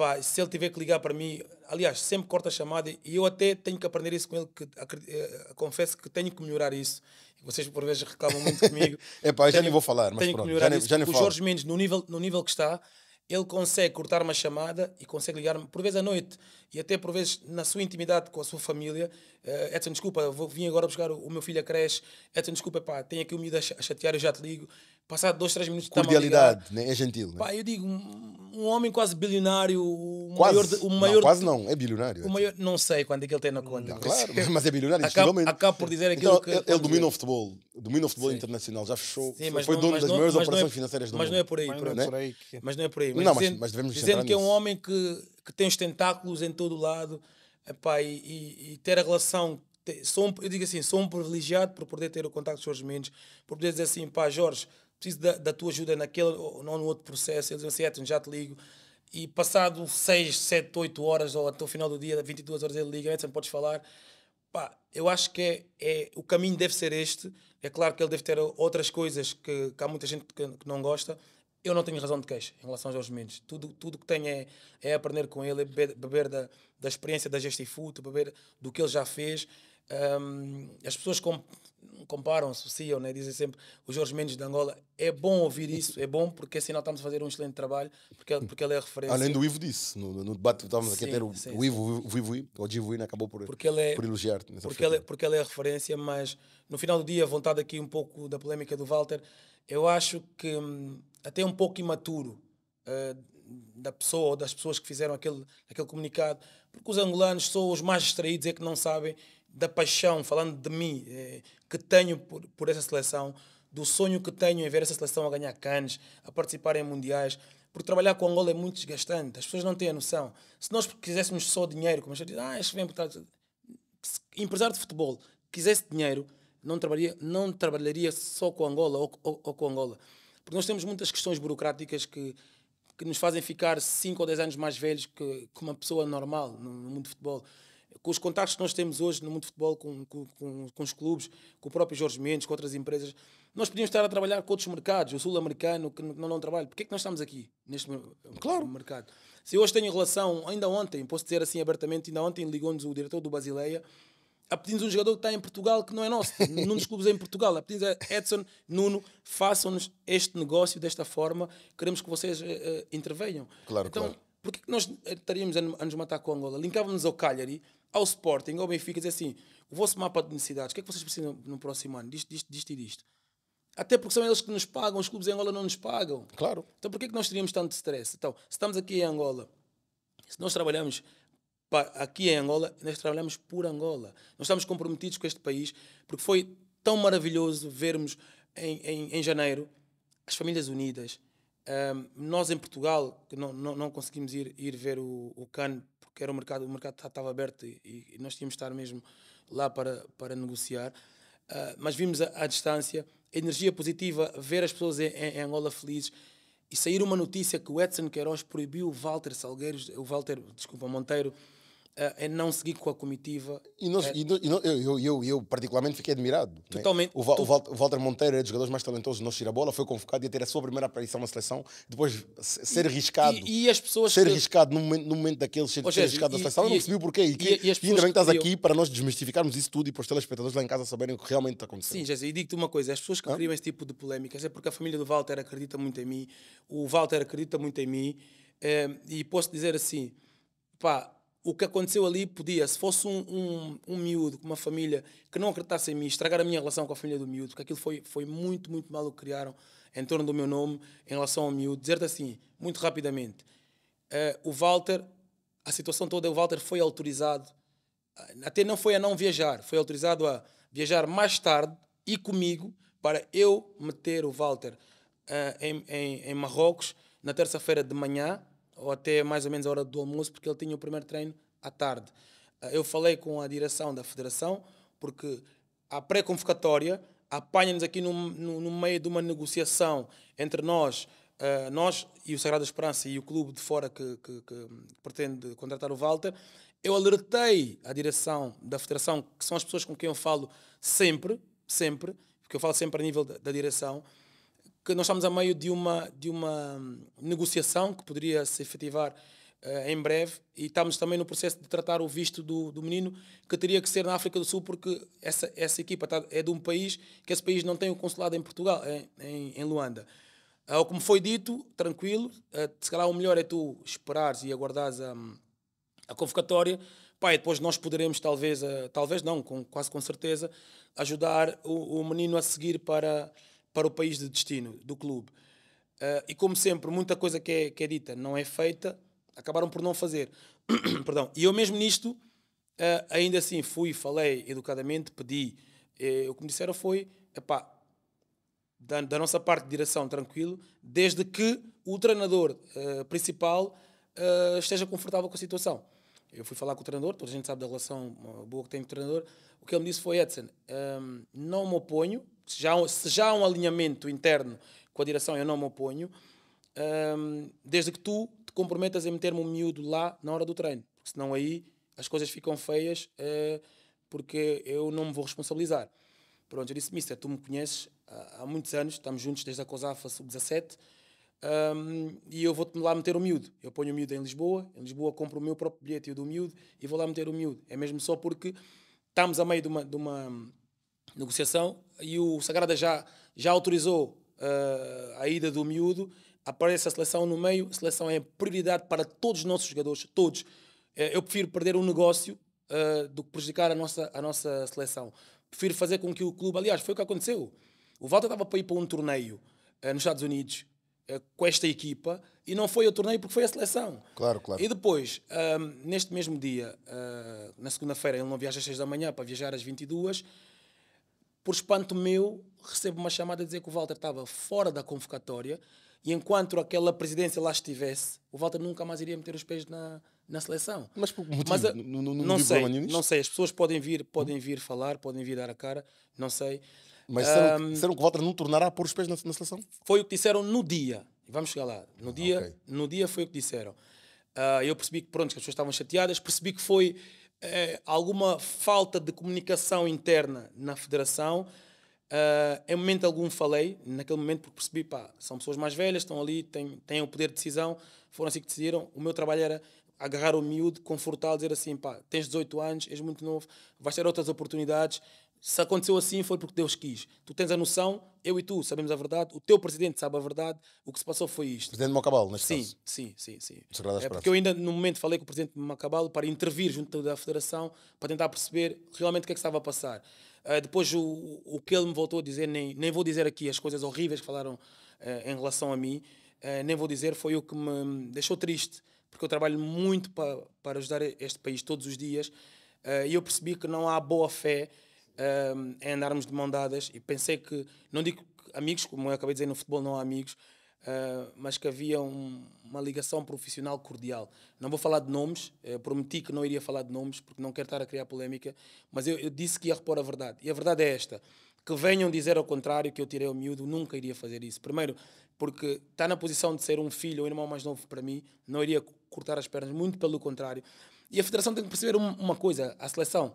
Pá, se ele tiver que ligar para mim, aliás, sempre corta a chamada e eu até tenho que aprender isso com ele, que eh, eh, confesso que tenho que melhorar isso. Vocês por vezes reclamam muito comigo. é *laughs* pá, já nem vou falar, mas tenho pronto, que já, isso, já nem, já O Jorge Mendes, no nível, no nível que está, ele consegue cortar uma chamada e consegue ligar-me, por vezes à noite, e até por vezes na sua intimidade com a sua família. Uh, Edson, desculpa, vou, vim agora buscar o, o meu filho à creche. Edson, desculpa, pá, tenho aqui o miúdo a chatear, eu já te ligo. Passar dois, três minutos Cordialidade, né? é gentil. Né? Pá, eu digo, um homem quase bilionário, o quase. maior. O maior não, quase não, é bilionário. O é. Tipo maior, não sei quando é que ele tem na conta. Não, claro, mas é bilionário, acabo, acabo por dizer aquilo então, que. Ele, ele domina o futebol, domina o futebol Sim. internacional, já fechou. Sim, foi, foi não, dono das não, maiores é operações é, financeiras do mas mundo. Mas não é por aí, mas não é por aí. Mas não é por aí. Mas não, mas, dizendo, mas devemos Dizendo que é um homem que, que tem os tentáculos em todo o lado epá, e, e, e ter a relação sou um, eu digo assim, sou um privilegiado por poder ter o contato com os Jorge Mendes, por poder dizer assim, pá, Jorge, preciso da, da tua ajuda naquele ou no outro processo. Eles diziam assim, é, já te ligo. E passado 6, 7, 8 horas, ou até o final do dia, 22 horas, ele liga, Edson, podes falar. Pá, eu acho que é, é, o caminho deve ser este. É claro que ele deve ter outras coisas que, que há muita gente que, que, não gosta. Eu não tenho razão de queixa em relação aos Jorge Mendes. Tudo, tudo que tenho é, é aprender com ele, é beber, beber da, da experiência da Gestifoot, beber do que ele já fez. Um, as pessoas com, comparam, associam, né? dizem sempre o Jorge Mendes de Angola. É bom ouvir isso, é bom porque assim nós estamos a fazer um excelente trabalho, porque, porque ele é referência. Além do Ivo disse, no, no debate estávamos aqui a ter o, sim, o Ivo, o Ivo, o Ivo acabou por, porque ele é, por elogiar porque ele, porque ele é, é referência, mas no final do dia, vontade aqui um pouco da polémica do Walter, eu acho que hum, até um pouco imaturo uh, da pessoa ou das pessoas que fizeram aquele, aquele comunicado, porque os angolanos são os mais distraídos, é que não sabem da paixão, falando de mim, eh, que tenho por, por essa seleção, do sonho que tenho em ver essa seleção a ganhar canes, a participar em mundiais, porque trabalhar com Angola é muito desgastante, as pessoas não têm a noção. Se nós quiséssemos só dinheiro, como a gente diz, ah, este vem por trás. Se empresário de futebol quisesse dinheiro, não trabalharia, não trabalharia só com Angola ou, ou, ou com Angola. Porque nós temos muitas questões burocráticas que, que nos fazem ficar 5 ou 10 anos mais velhos que, que uma pessoa normal no, no mundo de futebol com os contatos que nós temos hoje no mundo de futebol, com, com, com, com, os clubes, com o próprio Jorge Mendes, com outras empresas, nós podíamos estar a trabalhar com outros mercados, o sul-americano, que não, não trabalha. Porquê é que nós estamos aqui, neste claro. mercado? Se hoje tenho relação, ainda ontem, posso dizer assim abertamente, ainda ontem ligou-nos o diretor do Basileia, a pedir-nos um jogador que está em Portugal, que não é nosso, *laughs* num dos clubes é em Portugal. A pedir-nos eh, Edson, Nuno, façam-nos este negócio desta forma, queremos que vocês uh, intervenham. Claro, então, claro por que nós estaríamos a, nos matar com Angola? Linkávamos ao Cagliari, ao Sporting, ao Benfica, dizer assim: o vosso mapa de necessidades, o que é que vocês precisam no próximo ano? Disto, disto, disto e disto. Até porque são eles que nos pagam, os clubes em Angola não nos pagam. Claro. Então por é que, nós teríamos tanto stress? Então, se estamos aqui em Angola, se nós trabalhamos aqui em Angola, nós trabalhamos por Angola. Nós estamos comprometidos com este país, porque foi tão maravilhoso vermos em, em, em janeiro as famílias unidas, um, nós em Portugal que não, não, não, conseguimos ir, ir ver o, o CAN porque era o mercado, o mercado estava aberto e, e nós tínhamos de estar mesmo lá para, para negociar. Uh, mas vimos à distância a energia positiva, ver as pessoas em, em, Angola felizes e sair uma notícia que o Edson Queiroz proibiu o Walter Salgueiros, o Walter, desculpa, Monteiro, é não seguir com a comitiva. E, nós, é... e, e eu, eu, eu, particularmente fiquei admirado. Né? Totalmente. Né? O, tu... o, Walter Monteiro é dos jogadores mais talentosos do nosso bola foi convocado e ia ter a sua primeira aparição na seleção, depois ser riscado. E, e as pessoas. Ser que... riscado no momento, no momento daquele, ser, seja, ser riscado na seleção, eu não percebi o porquê. E, que, e, e ainda bem que estás que... aqui para nós desmistificarmos isso tudo e para os telespectadores lá em casa saberem o que realmente está acontecendo. Sim, Jesus, e digo-te uma coisa: as pessoas que Hã? criam esse tipo de polémicas é porque a família do Walter acredita muito em mim, o Walter acredita muito em mim, eh, e posso dizer assim, pá o que aconteceu ali podia, se fosse um, um, um miúdo com uma família que não acreditasse em mim, estragar a minha relação com a família do miúdo, porque aquilo foi, foi muito, muito mal o que criaram em torno do meu nome em relação ao miúdo. Dizer-te assim, muito rapidamente, uh, o Walter, a situação toda, o Walter foi autorizado, eh, até não foi a não viajar, foi autorizado a viajar mais tarde e comigo para eu meter o Walter uh, em, em, em Marrocos na terça-feira de manhã ou até mais ou menos a hora do almoço, porque ele tinha o primeiro treino à tarde. Ah, eu falei com a direção da federação, porque a pré-convocatória apanha-nos aqui no, no, no, meio de uma negociação entre nós, uh, nós e o da Esperança e o clube de fora que, que, que, pretende contratar o Walter. Eu alertei a direção da federação, que são as pessoas com quem eu falo sempre, sempre, porque eu falo sempre a nível da, da direção, que nós estamos a meio de uma, de uma hum, negociação que poderia se efetivar uh, em breve e estamos também no processo de tratar o visto do, do menino que teria que ser na África do Sul porque essa, essa equipa tá, é de um país que esse país não tem o consulado em Portugal, em, em, em Luanda. Uh, como foi dito, tranquilo, uh, se calhar o melhor é tu esperares e aguardares a, hum, a convocatória Pá, depois nós poderemos, talvez, uh, talvez não, com, quase com certeza, ajudar o, o menino a seguir para, para o país de destino do clube. Uh, e como sempre, muita coisa que é, que é dita não é feita, acabaram por não fazer. *clears throat* Perdão. E eu mesmo nisto, uh, ainda assim, fui, falei educadamente, pedi. Eh, o que me disseram foi, epá, da, da nossa parte de direção, tranquilo, desde que o treinador uh, principal uh, esteja confortável com a situação. Eu fui falar com o treinador, toda a gente sabe da relação boa que tem com o treinador. O que ele me disse foi, Edson, um, não me oponho, se já, se já há um alinhamento interno com a direção, eu não me oponho, um, desde que tu te comprometas em meter-me um miúdo lá na hora do treino, porque senão aí as coisas ficam feias uh, porque eu não me vou responsabilizar. Pronto, eu disse, mister, é, tu me conheces há, há muitos anos, estamos juntos desde a COSAFA sub-17, um, e eu vou-te lá meter o miúdo. Eu ponho o miúdo em Lisboa, em Lisboa compro o meu próprio bilhete e o do miúdo, e vou lá meter o miúdo. É mesmo só porque estamos a meio de uma, de uma negociação e o Sagrada já, já autorizou uh, a ida do miúdo. Aparece a seleção no meio, a seleção é prioridade para todos os nossos jogadores, todos. Uh, eu prefiro perder um negócio uh, do que prejudicar a nossa, a nossa seleção. Prefiro fazer com que o clube. Aliás, foi o que aconteceu. O Walter estava para ir para um torneio nos Estados Unidos com esta equipa e não foi o torneio porque foi a seleção. Claro, claro. E depois, ehm, neste mesmo dia, uh, na segunda-feira, ele não viaja às 6 da manhã para viajar às 22 por espanto meu, recebo uma chamada a dizer que o Walter estava fora da convocatória e enquanto aquela presidência lá estivesse, o Walter nunca mais iria meter os pés na, na seleção. Mas por motivo? Mas, não, não, não sei, não sei. As pessoas podem vir, podem vir falar, podem vir dar a cara, não sei. Mas disseram, um, disseram que o Walter não tornará a pôr os pés na, na seleção? Foi o que disseram no dia. Vamos chegar lá. No ah, dia, okay. no dia foi o que disseram. Uh, eu percebi que, pronto, que as pessoas estavam chateadas, percebi que foi é, alguma falta de comunicação interna na federação. Uh, em momento algum falei, naquele momento, porque percebi, pá, são pessoas mais velhas, estão ali, têm, têm o poder de decisão, foram assim que decidiram. O meu trabalho era agarrar o miúdo, confortá-lo, dizer assim, pá, tens 18 anos, és muito novo, vais ter outras oportunidades, se aconteceu assim foi porque Deus quis. Tu tens a noção, eu e tu sabemos a verdade, o teu presidente sabe a verdade, o que se passou foi isto. Presidente Macabalo, neste sim, caso. Sim, sim, sim. É porque eu ainda no momento falei com o presidente Macabalo para intervir junto da federação para tentar perceber realmente o que é que estava a passar. Uh, depois o, o que ele me voltou a dizer, nem, nem vou dizer aqui as coisas horríveis que falaram uh, em relação a mim, uh, nem vou dizer, foi o que me deixou triste, porque eu trabalho muito para, para ajudar este país todos os dias e eu percebi que não há boa fé um, é andarmos de mão dadas. E pensei que, não digo amigos, como eu acabei de dizer, no futebol não há amigos, uh, mas que havia um, uma ligação profissional cordial. Não vou falar de nomes, prometi que não iria falar de nomes, porque não quero estar a criar polémica, mas eu, eu disse que ia repor a verdade. E a verdade é esta que venham dizer ao contrário que eu tirei o miúdo, nunca iria fazer isso. Primeiro, porque está na posição de ser um filho ou um irmão mais novo para mim, não iria cortar as pernas, muito pelo contrário. E a federação tem que perceber uma coisa: a seleção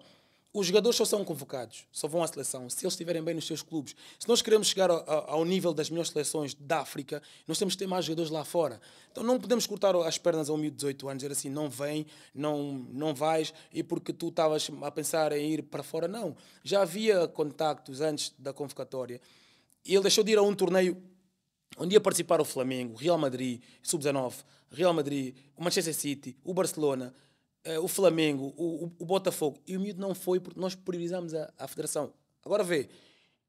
os jogadores só são convocados, só vão à seleção, se eles estiverem bem nos seus clubes. Se nós queremos chegar ao, ao nível das melhores seleções da África, nós temos que ter mais jogadores lá fora. Então não podemos cortar as pernas ao miúdo de 18 anos, dizer assim, não vem, não, não vais, e porque tu estavas a pensar em ir para fora. Não, já havia contactos antes da convocatória. Ele deixou de ir a um torneio onde ia participar o Flamengo, Real Madrid, Sub-19, Real Madrid, o Manchester City, o Barcelona uh, o Flamengo, o, o, o, Botafogo, e o miúdo não foi porque nós priorizamos a, a federação. Agora vê,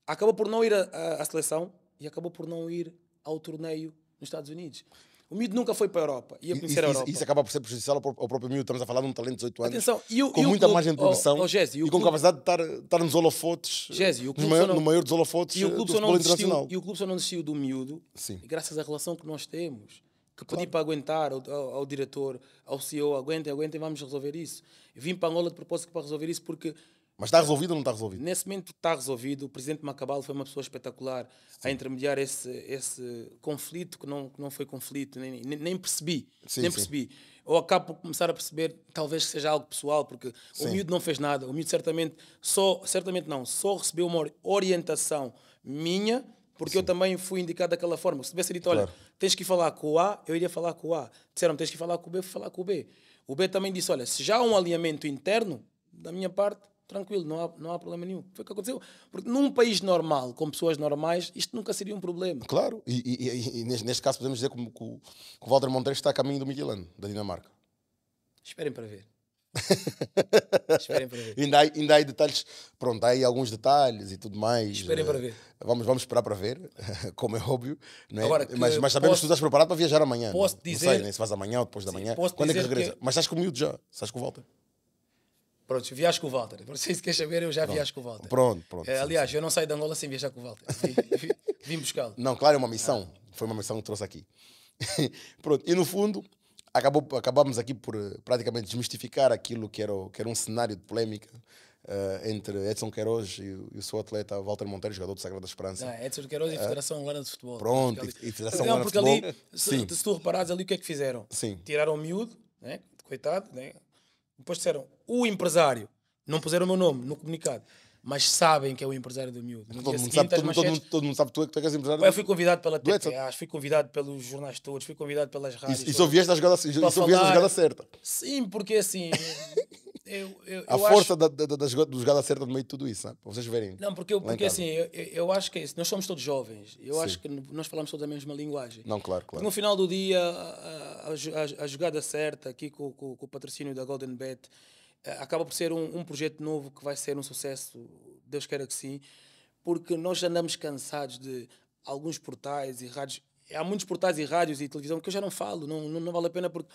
acabou por não ir à seleção e acabou por não ir ao torneio nos Estados Unidos. O miúdo nunca foi para a Europa, ia conhecer isso, a Europa. Isso, acaba por ser prejudicial ao, próprio miúdo. Estamos a falar de um talento de 18 anos. Atenção, e o, com e muita clube, margem de progressão. Oh, oh, e, e com capacidade de estar, estar nos holofotes. Gési, no, maior, não, no maior dos holofotes e o clube do futebol desistiu, internacional. E o clube só não desistiu do miúdo, Sim. graças à relação que nós temos que claro. pedi para aguentar ao, ao, ao, diretor, ao CEO, aguentem, aguentem, vamos resolver isso. Vim para Angola de propósito para resolver isso porque... Mas está resolvido ou não está resolvido? Nesse momento está resolvido. O presidente Macabal foi uma pessoa espetacular Sim. a intermediar esse, esse conflito, que não, que não foi conflito, nem, nem, nem percebi. Sim, nem percebi. Ou acabo por começar a perceber, talvez seja algo pessoal, porque o miúdo não fez nada. O miúdo certamente, só, certamente não, só recebeu uma orientação minha porque Sim. eu também fui indicado daquela forma. Se tivesse dito, olha, claro. tens que falar com o A, eu iria falar com o A. Disseram, tens que falar com o B, vou falar com o B. O B também disse, olha, se já há um alinhamento interno, da minha parte, tranquilo, não há, não há problema nenhum. Foi o que aconteceu. Porque num país normal, com pessoas normais, isto nunca seria um problema. Claro, e, e, e, e neste, caso podemos dizer que, que o Walter Monteiro está a caminho do Miguelano, da Dinamarca. Esperem para ver. *laughs* Esperem para ver. ainda, há, ainda há detalhes, pronto, há aí alguns detalhes e tudo mais. Esperem eh, para ver. Vamos, vamos esperar para ver, *laughs* como é óbvio. É? Agora, mas, mas sabemos posso, que tu estás preparado para viajar amanhã. É? Posso dizer. Não sei, nem se faz amanhã ou depois da manhã. Quando é que regressa? Que... Mas estás com o miúdo já, estás com o Walter. Pronto, viajo com o Walter. Para vocês queres saber, eu já pronto. viajo com o Walter. Pronto, pronto. É, aliás, sim. eu não saio de Angola sem viajar com o Walter. Vim, vim buscá-lo. Não, claro, é uma ah. missão. Ah. Foi uma missão que trouxe aqui. *laughs* pronto, e no fundo, acabou, acabamos aqui por eh, praticamente desmistificar aquilo que era, que era um cenário de polémica uh, entre Edson Queiroz e, e, o seu atleta Walter Monteiro, jogador do Sagrada Esperança. Não, Edson Queiroz e a eh, Federação Angolana de Futebol. Pronto, e, e Federação Angolana de Futebol. Ali, se, se, tu reparares ali, o que é que fizeram? Sim. Tiraram o miúdo, né? coitado, né? depois disseram o empresário, não puseram o meu nome no comunicado mas sabem que é o empresário do miúdo. Todo, mundo sabe, todo, manchetes... todo, mundo, todo, mundo sabe tu é que tu és empresário do Eu fui convidado pela é TPA, fui convidado pelos jornais todos, fui convidado pelas rádios. E, só vieste a jogada, jogada certa. Sim, porque assim. Eu, eu, a eu força acho... da, da, da, jogada, jogada certa no meio de tudo isso, é? para vocês verem. Não, porque, porque assim, eu, eu, acho que é isso. Nós somos todos jovens. Eu Sim. acho que nós falamos todos a mesma linguagem. Não, claro, claro. no final do dia, a, a, a, a jogada certa, aqui com, com, com o patrocínio da Golden Bet, eh, acaba por ser um, um, projeto novo que vai ser um sucesso, Deus queira que sim, porque nós andamos cansados de alguns portais e rádios. Há muitos portais e rádios e televisão que eu já não falo, não, não, não vale a pena porque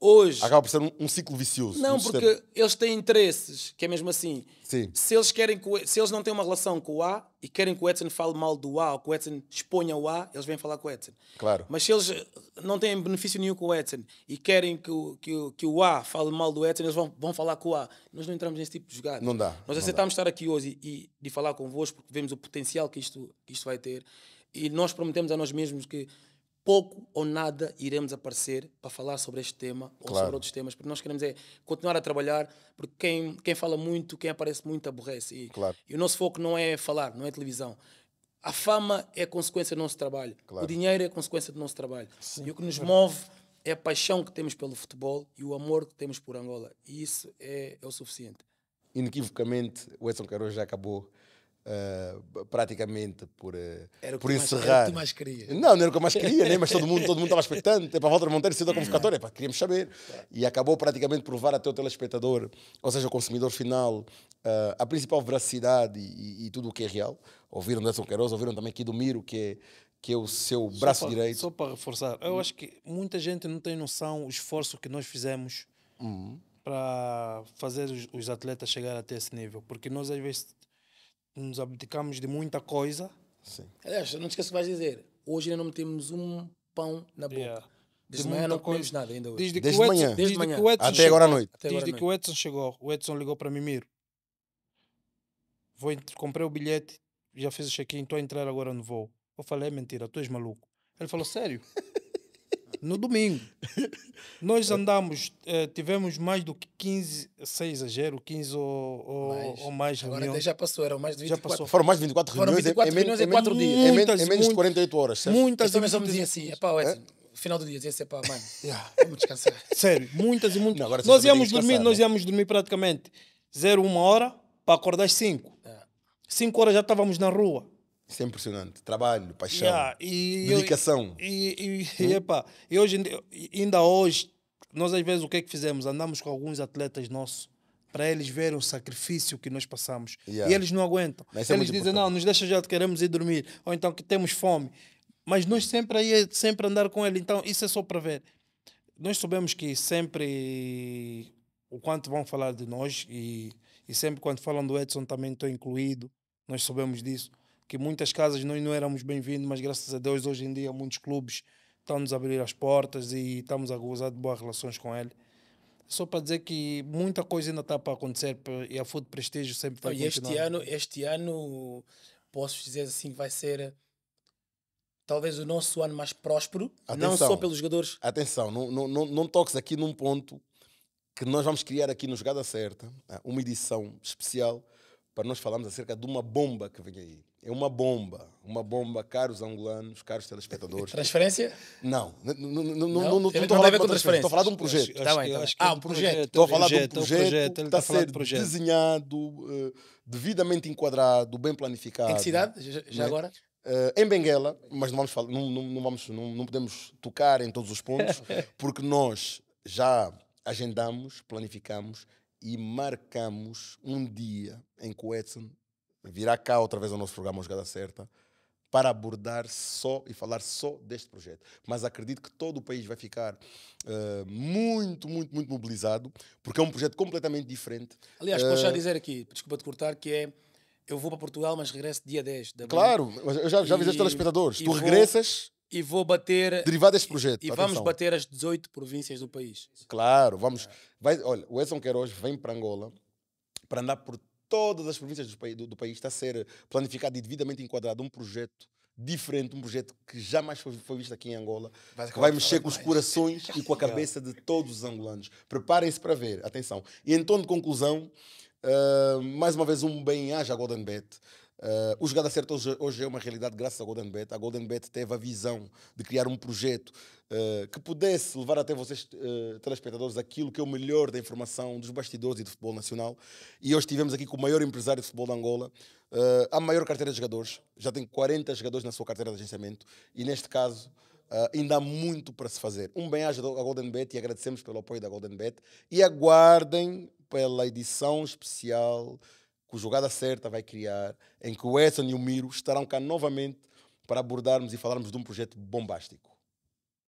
hoje. Acaba por ser um, um ciclo vicioso. Não, porque sistema. eles têm interesses, que é mesmo assim. Sim. Se eles, querem que, se eles não têm uma relação com o A e querem que o Edson fale mal do A ou que o Edson exponha o A, eles vêm falar com o Edson. Claro. Mas se eles não têm benefício nenhum com o Edson e querem que o, que o, que o A fale mal do Edson, eles vão, vão falar com o A. Nós não entramos nesse tipo de jogada. Não dá. Nós aceitamos estar aqui hoje e, e de falar convosco porque vemos o potencial que isto, que isto vai ter e nós prometemos a nós mesmos que pouco ou nada iremos aparecer para falar sobre este tema ou claro. sobre outros temas, porque nós queremos é continuar a trabalhar, porque quem, quem fala muito, quem aparece muito, aborrece. E, claro. e o nosso foco não é falar, não é televisão. A fama é consequência do nosso trabalho, claro. o dinheiro é consequência do nosso trabalho. Sim. E o que nos move é a paixão que temos pelo futebol e o amor que temos por Angola. E isso é, é o suficiente. Inequivocamente, o Edson Caro já acabou Uh, praticamente por, uh, eh, era o por encerrar. era o que mais Não, não era o que eu mais queria, né? mas todo mundo, todo mundo estava *laughs* expectante. É para Walter Monteiro ser da uhum. convocatória, é para, queríamos saber. E acabou praticamente por levar até o telespectador, ou seja, o consumidor final, uh, a principal veracidade e, e, tudo o que é real. Ouviram Nelson Queiroz, ouviram também aqui que é, que é o seu braço para, direito. Só para reforçar, eu acho que muita gente não tem noção o esforço que nós fizemos uhum. para fazer os, os atletas chegar até esse nível, porque nós às vezes nos abdicamos de muita coisa. Sim. Aliás, não te esqueças que vais dizer. Hoje ainda não temos um pão na boca. Yeah. Desde de manhã não comemos nada ainda hoje. Desde, desde, Edson, manhã. desde, desde manhã. Até chegou, agora à noite. Desde que o Edson chegou, o Edson ligou para mim, Miro. Vou, comprei o bilhete, já fiz o check-in, estou a entrar agora no voo. Eu falei, é mentira, tu és maluco. Ele falou, sério? No domingo. *laughs* Nós andamos, eh, tivemos mais do que 15, sem exagero, 15 ou, ou- Mais. ou mais Agora até reuniões. já passou, eram mais de Já passou. Foram mais de 24 Foram reuniões em- 24 em reuniões em em quatro dias. em Muitas, Em menos de 48 horas. certo? Muitas Esta então, e me dizia assim, pá, é? final do dia dizia assim, epá, mano, *laughs* Yeah. vamos descansar. *laughs* Sério, muitas e muitas. Não, agora nós íamos dormir, descansar, nós né? íamos dormir praticamente 0, 1 hora para acordar às 5. É. 5 horas já estávamos na rua. Isso é impressionante. Trabalho, paixão, yeah, e, dedicação. E, e, e, hum? epa, e hoje, ainda hoje, nós às vezes o que é que fizemos? Andamos com alguns atletas nossos para eles verem o sacrifício que nós passamos. Yeah. E eles não aguentam. É eles dizem, importante. não, nos deixa já, queremos ir dormir. Ou então que temos fome. Mas nós sempre aí, sempre andar com ele. Então, isso é só para ver. Nós sabemos que sempre o quanto vão falar de nós e, e sempre quando falam do Edson também estou incluído. Nós sabemos disso que muitas casas nós não éramos bem-vindos, mas graças a Deus hoje em dia muitos clubes estão-nos a abrir as portas e estamos a gozar de boas relações com ele. Só para dizer que muita coisa ainda está para acontecer e a Food Prestígio sempre vai e continuar. Este ano, este ano, posso dizer assim, vai ser eh, talvez o nosso ano mais próspero, atenção, não só pelos jogadores. Atenção, não, não, não, não toques aqui num ponto que nós vamos criar aqui no Jogada Certa eh, uma edição especial para nós falarmos acerca de uma bomba que vem aí. É uma bomba, uma bomba, caros angolanos, caros telespectadores. Transferência? Não, não, não, não, não, não, estou a de transferência. Estou tá então. é ah, a falar de um projeto. está é bem, bem. Ah, um projeto. Estou a falar de um projeto está a ser desenhado, eh, devidamente enquadrado, bem planificado. Em que cidade, já né? agora? Uh, em Benguela, mas não vamos, falar, não, não, não, vamos não, não podemos tocar em todos os pontos, *laughs* porque nós já agendamos, planificamos e marcamos um dia em que o Edson virá cá outra vez ao nosso programa Jogada Certa para abordar só e falar só deste projeto. Mas acredito que todo o país vai ficar uh, muito, muito, muito mobilizado, porque é um projeto completamente diferente. Aliás, uh, já eh, dizer aqui, desculpa te cortar, que é eu vou para Portugal, mas regresso dia 10 da Claro, eu já, já avisei os telespectadores. Tu vou... regressas e vou bater. Derivado deste projeto. E, e vamos bater as 18 províncias do país. Claro, vamos. Vai, olha, o Edson Queiroz vem para Angola para andar por todas as províncias do, do, do país. Está a ser planificado e devidamente enquadrado um projeto diferente, um projeto que jamais foi, foi visto aqui em Angola, vai, vai mexer com os corações e com a *laughs* cabeça de todos os angolanos. Preparem-se para ver, atenção. E em tom de conclusão, uh, mais uma vez um bem-aja à Golden Bet. Uh, o jogado acerto hoje, hoje, é uma realidade graças à Golden Bet. A Golden Bet teve a visão de criar um projeto uh, que pudesse levar até vocês, uh, telespectadores, aquilo que é o melhor da informação dos bastidores e do futebol nacional. E hoje estivemos aqui com o maior empresário de futebol de Angola, uh, a maior carteira de jogadores, já tem 40 jogadores na sua carteira de agenciamento, e neste caso. Uh, ainda há muito para se fazer. Um bem-aja à Golden Bet e agradecemos pelo apoio da Golden Bet. E aguardem pela edição especial com jogada certa vai criar, em que o Edson e o Miro estarão cá novamente para abordarmos e falarmos de um projeto bombástico.